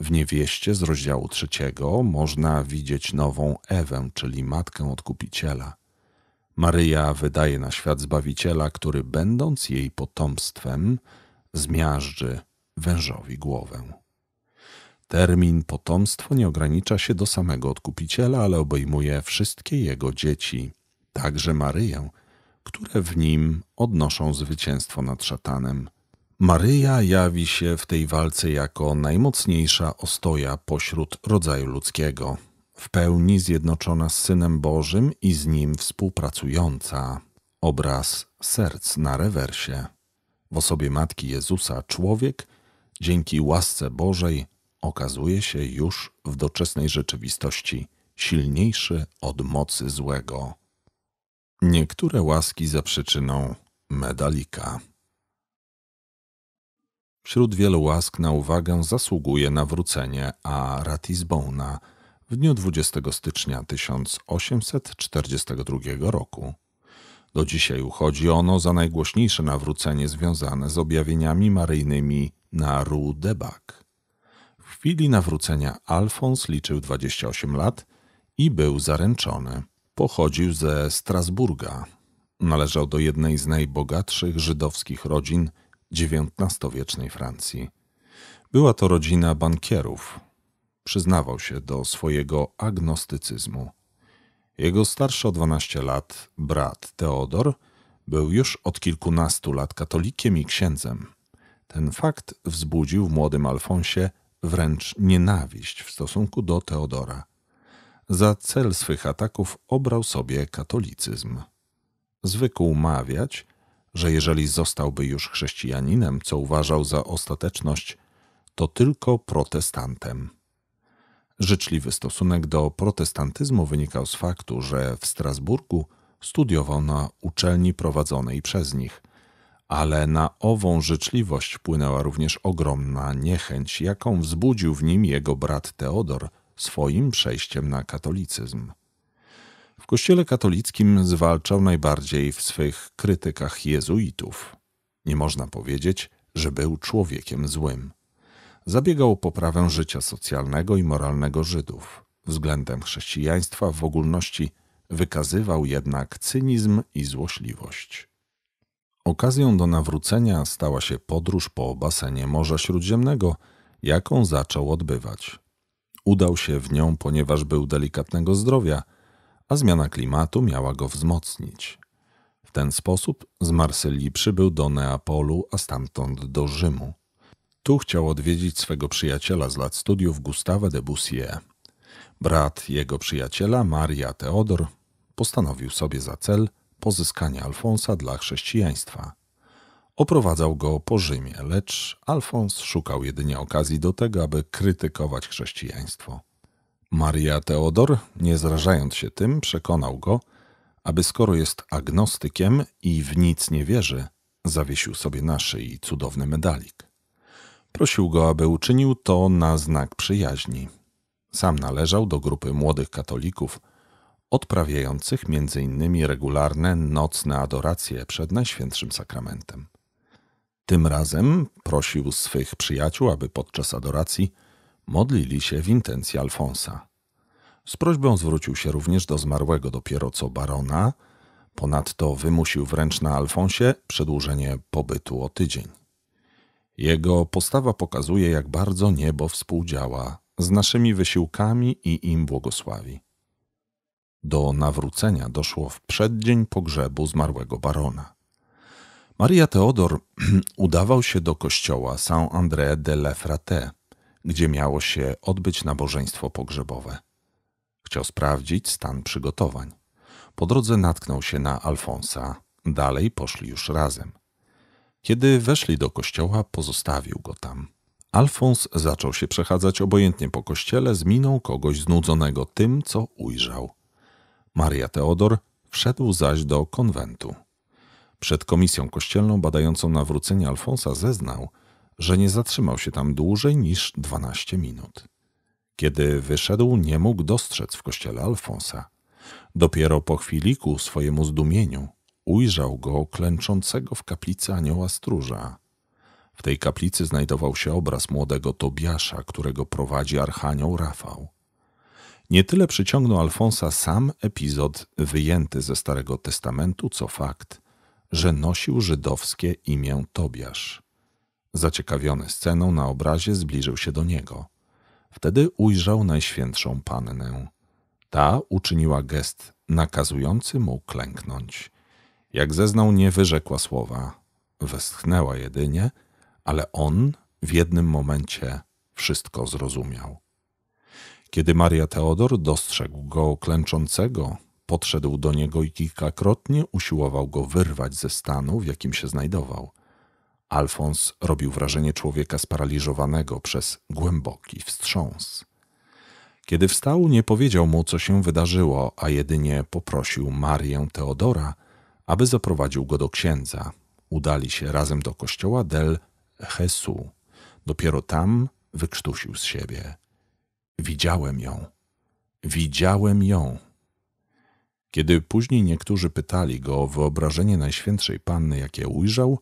W niewieście z rozdziału trzeciego można widzieć nową Ewę, czyli matkę odkupiciela. Maryja wydaje na świat Zbawiciela, który będąc jej potomstwem, zmiażdży wężowi głowę. Termin potomstwo nie ogranicza się do samego odkupiciela, ale obejmuje wszystkie jego dzieci, także Maryję, które w nim odnoszą zwycięstwo nad szatanem. Maryja jawi się w tej walce jako najmocniejsza ostoja pośród rodzaju ludzkiego, w pełni zjednoczona z Synem Bożym i z nim współpracująca. Obraz serc na rewersie. W osobie Matki Jezusa człowiek, dzięki łasce Bożej, okazuje się już w doczesnej rzeczywistości silniejszy od mocy złego. Niektóre łaski za przyczyną medalika. Wśród wielu łask na uwagę zasługuje nawrócenie a Ratisbona w dniu 20 stycznia 1842 roku. Do dzisiaj uchodzi ono za najgłośniejsze nawrócenie związane z objawieniami maryjnymi na Rue de Bac. W chwili nawrócenia Alfons liczył 28 lat i był zaręczony. Pochodził ze Strasburga. Należał do jednej z najbogatszych żydowskich rodzin XIX-wiecznej Francji. Była to rodzina bankierów. Przyznawał się do swojego agnostycyzmu. Jego starszy o 12 lat brat Teodor był już od kilkunastu lat katolikiem i księdzem. Ten fakt wzbudził w młodym Alfonsie wręcz nienawiść w stosunku do Teodora. Za cel swych ataków obrał sobie katolicyzm. Zwykł mawiać, że jeżeli zostałby już chrześcijaninem, co uważał za ostateczność, to tylko protestantem. Życzliwy stosunek do protestantyzmu wynikał z faktu, że w Strasburgu studiował na uczelni prowadzonej przez nich, ale na ową życzliwość wpłynęła również ogromna niechęć, jaką wzbudził w nim jego brat Teodor – swoim przejściem na katolicyzm. W kościele katolickim zwalczał najbardziej w swych krytykach jezuitów. Nie można powiedzieć, że był człowiekiem złym. Zabiegał o poprawę życia socjalnego i moralnego Żydów. Względem chrześcijaństwa w ogólności wykazywał jednak cynizm i złośliwość. Okazją do nawrócenia stała się podróż po basenie Morza Śródziemnego, jaką zaczął odbywać. Udał się w nią, ponieważ był delikatnego zdrowia, a zmiana klimatu miała go wzmocnić. W ten sposób z Marsylii przybył do Neapolu, a stamtąd do Rzymu. Tu chciał odwiedzić swego przyjaciela z lat studiów Gustawa de Bussier. Brat jego przyjaciela, Maria Teodor, postanowił sobie za cel pozyskanie Alfonsa dla chrześcijaństwa. Oprowadzał go po Rzymie, lecz Alfons szukał jedynie okazji do tego, aby krytykować chrześcijaństwo. Maria Teodor, nie zrażając się tym, przekonał go, aby skoro jest agnostykiem i w nic nie wierzy, zawiesił sobie na szyi cudowny medalik. Prosił go, aby uczynił to na znak przyjaźni. Sam należał do grupy młodych katolików, odprawiających m.in. regularne nocne adoracje przed Najświętszym Sakramentem. Tym razem prosił swych przyjaciół, aby podczas adoracji modlili się w intencji Alfonsa. Z prośbą zwrócił się również do zmarłego dopiero co barona, ponadto wymusił wręcz na Alfonsie przedłużenie pobytu o tydzień. Jego postawa pokazuje, jak bardzo niebo współdziała z naszymi wysiłkami i im błogosławi. Do nawrócenia doszło w przeddzień pogrzebu zmarłego barona. Maria Teodor [CLEARS THROAT] udawał się do kościoła Saint-André de la Fraté, gdzie miało się odbyć nabożeństwo pogrzebowe. Chciał sprawdzić stan przygotowań. Po drodze natknął się na Alfonsa, dalej poszli już razem. Kiedy weszli do kościoła, pozostawił go tam. Alfons zaczął się przechadzać obojętnie po kościele z miną kogoś znudzonego tym, co ujrzał. Maria Teodor wszedł zaś do konwentu. Przed komisją kościelną badającą nawrócenie Alfonsa zeznał, że nie zatrzymał się tam dłużej niż 12 minut. Kiedy wyszedł, nie mógł dostrzec w kościele Alfonsa. Dopiero po chwili ku swojemu zdumieniu ujrzał go klęczącego w kaplicy anioła stróża. W tej kaplicy znajdował się obraz młodego Tobiasza, którego prowadzi archanioł Rafał. Nie tyle przyciągnął Alfonsa sam epizod wyjęty ze Starego Testamentu, co fakt, że nosił żydowskie imię Tobiasz. Zaciekawiony sceną na obrazie zbliżył się do niego. Wtedy ujrzał Najświętszą Pannę. Ta uczyniła gest nakazujący mu klęknąć. Jak zeznał, nie wyrzekła słowa. Westchnęła jedynie, ale on w jednym momencie wszystko zrozumiał. Kiedy Maria Teodor dostrzegł go klęczącego, Podszedł do niego i kilkakrotnie usiłował go wyrwać ze stanu, w jakim się znajdował. Alfons robił wrażenie człowieka sparaliżowanego przez głęboki wstrząs. Kiedy wstał, nie powiedział mu, co się wydarzyło, a jedynie poprosił Marię Teodora, aby zaprowadził go do księdza. Udali się razem do kościoła del Jesu. Dopiero tam wykrztusił z siebie. Widziałem ją. Widziałem ją. Kiedy później niektórzy pytali go o wyobrażenie Najświętszej Panny, jakie ujrzał,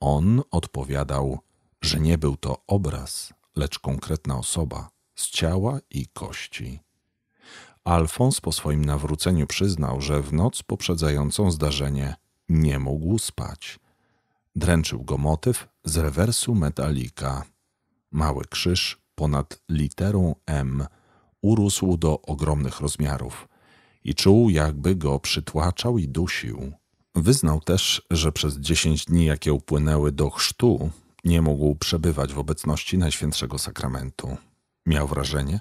on odpowiadał, że nie był to obraz, lecz konkretna osoba z ciała i kości. Alfons po swoim nawróceniu przyznał, że w noc poprzedzającą zdarzenie nie mógł spać. Dręczył go motyw z rewersu metalika. Mały krzyż ponad literą M urósł do ogromnych rozmiarów – i czuł, jakby go przytłaczał i dusił. Wyznał też, że przez dziesięć dni, jakie upłynęły do chrztu, nie mógł przebywać w obecności Najświętszego Sakramentu. Miał wrażenie,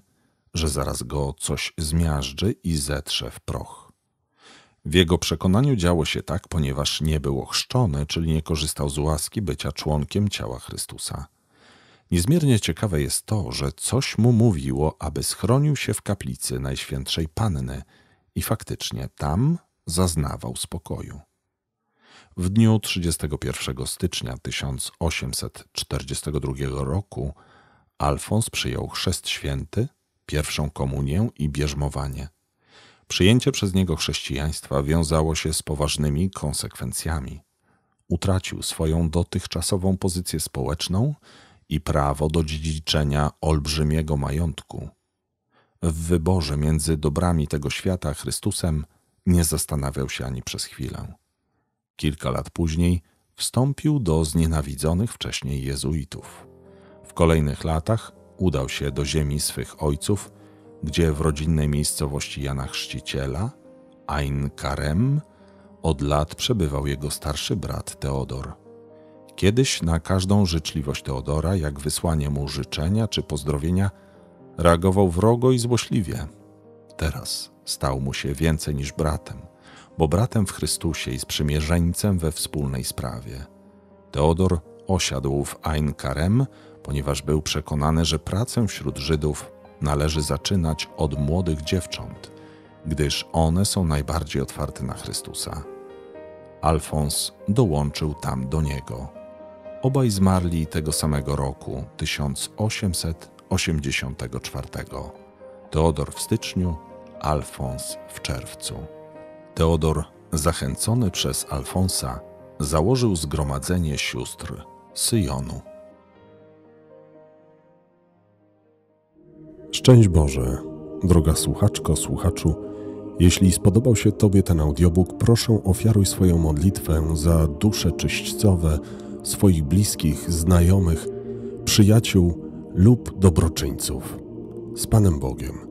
że zaraz go coś zmiażdży i zetrze w proch. W jego przekonaniu działo się tak, ponieważ nie był ochrzczony, czyli nie korzystał z łaski bycia członkiem ciała Chrystusa. Niezmiernie ciekawe jest to, że coś mu mówiło, aby schronił się w kaplicy Najświętszej Panny – i faktycznie tam zaznawał spokoju. W dniu 31 stycznia 1842 roku Alfons przyjął chrzest święty, pierwszą komunię i bierzmowanie. Przyjęcie przez niego chrześcijaństwa wiązało się z poważnymi konsekwencjami. Utracił swoją dotychczasową pozycję społeczną i prawo do dziedziczenia olbrzymiego majątku w wyborze między dobrami tego świata a Chrystusem nie zastanawiał się ani przez chwilę. Kilka lat później wstąpił do znienawidzonych wcześniej jezuitów. W kolejnych latach udał się do ziemi swych ojców, gdzie w rodzinnej miejscowości Jana Chrzciciela, Ain Karem, od lat przebywał jego starszy brat Teodor. Kiedyś na każdą życzliwość Teodora, jak wysłanie mu życzenia czy pozdrowienia, Reagował wrogo i złośliwie. Teraz stał mu się więcej niż bratem, bo bratem w Chrystusie i sprzymierzeńcem we wspólnej sprawie. Teodor osiadł w Ain Karem, ponieważ był przekonany, że pracę wśród Żydów należy zaczynać od młodych dziewcząt, gdyż one są najbardziej otwarte na Chrystusa. Alfons dołączył tam do niego. Obaj zmarli tego samego roku 1800. 84. Teodor w styczniu, Alfons w czerwcu. Teodor, zachęcony przez Alfonsa, założył zgromadzenie sióstr Syjonu. Szczęść Boże, droga słuchaczko, słuchaczu. Jeśli spodobał się Tobie ten audiobook, proszę ofiaruj swoją modlitwę za dusze czyśćcowe swoich bliskich, znajomych, przyjaciół, lub dobroczyńców. Z Panem Bogiem.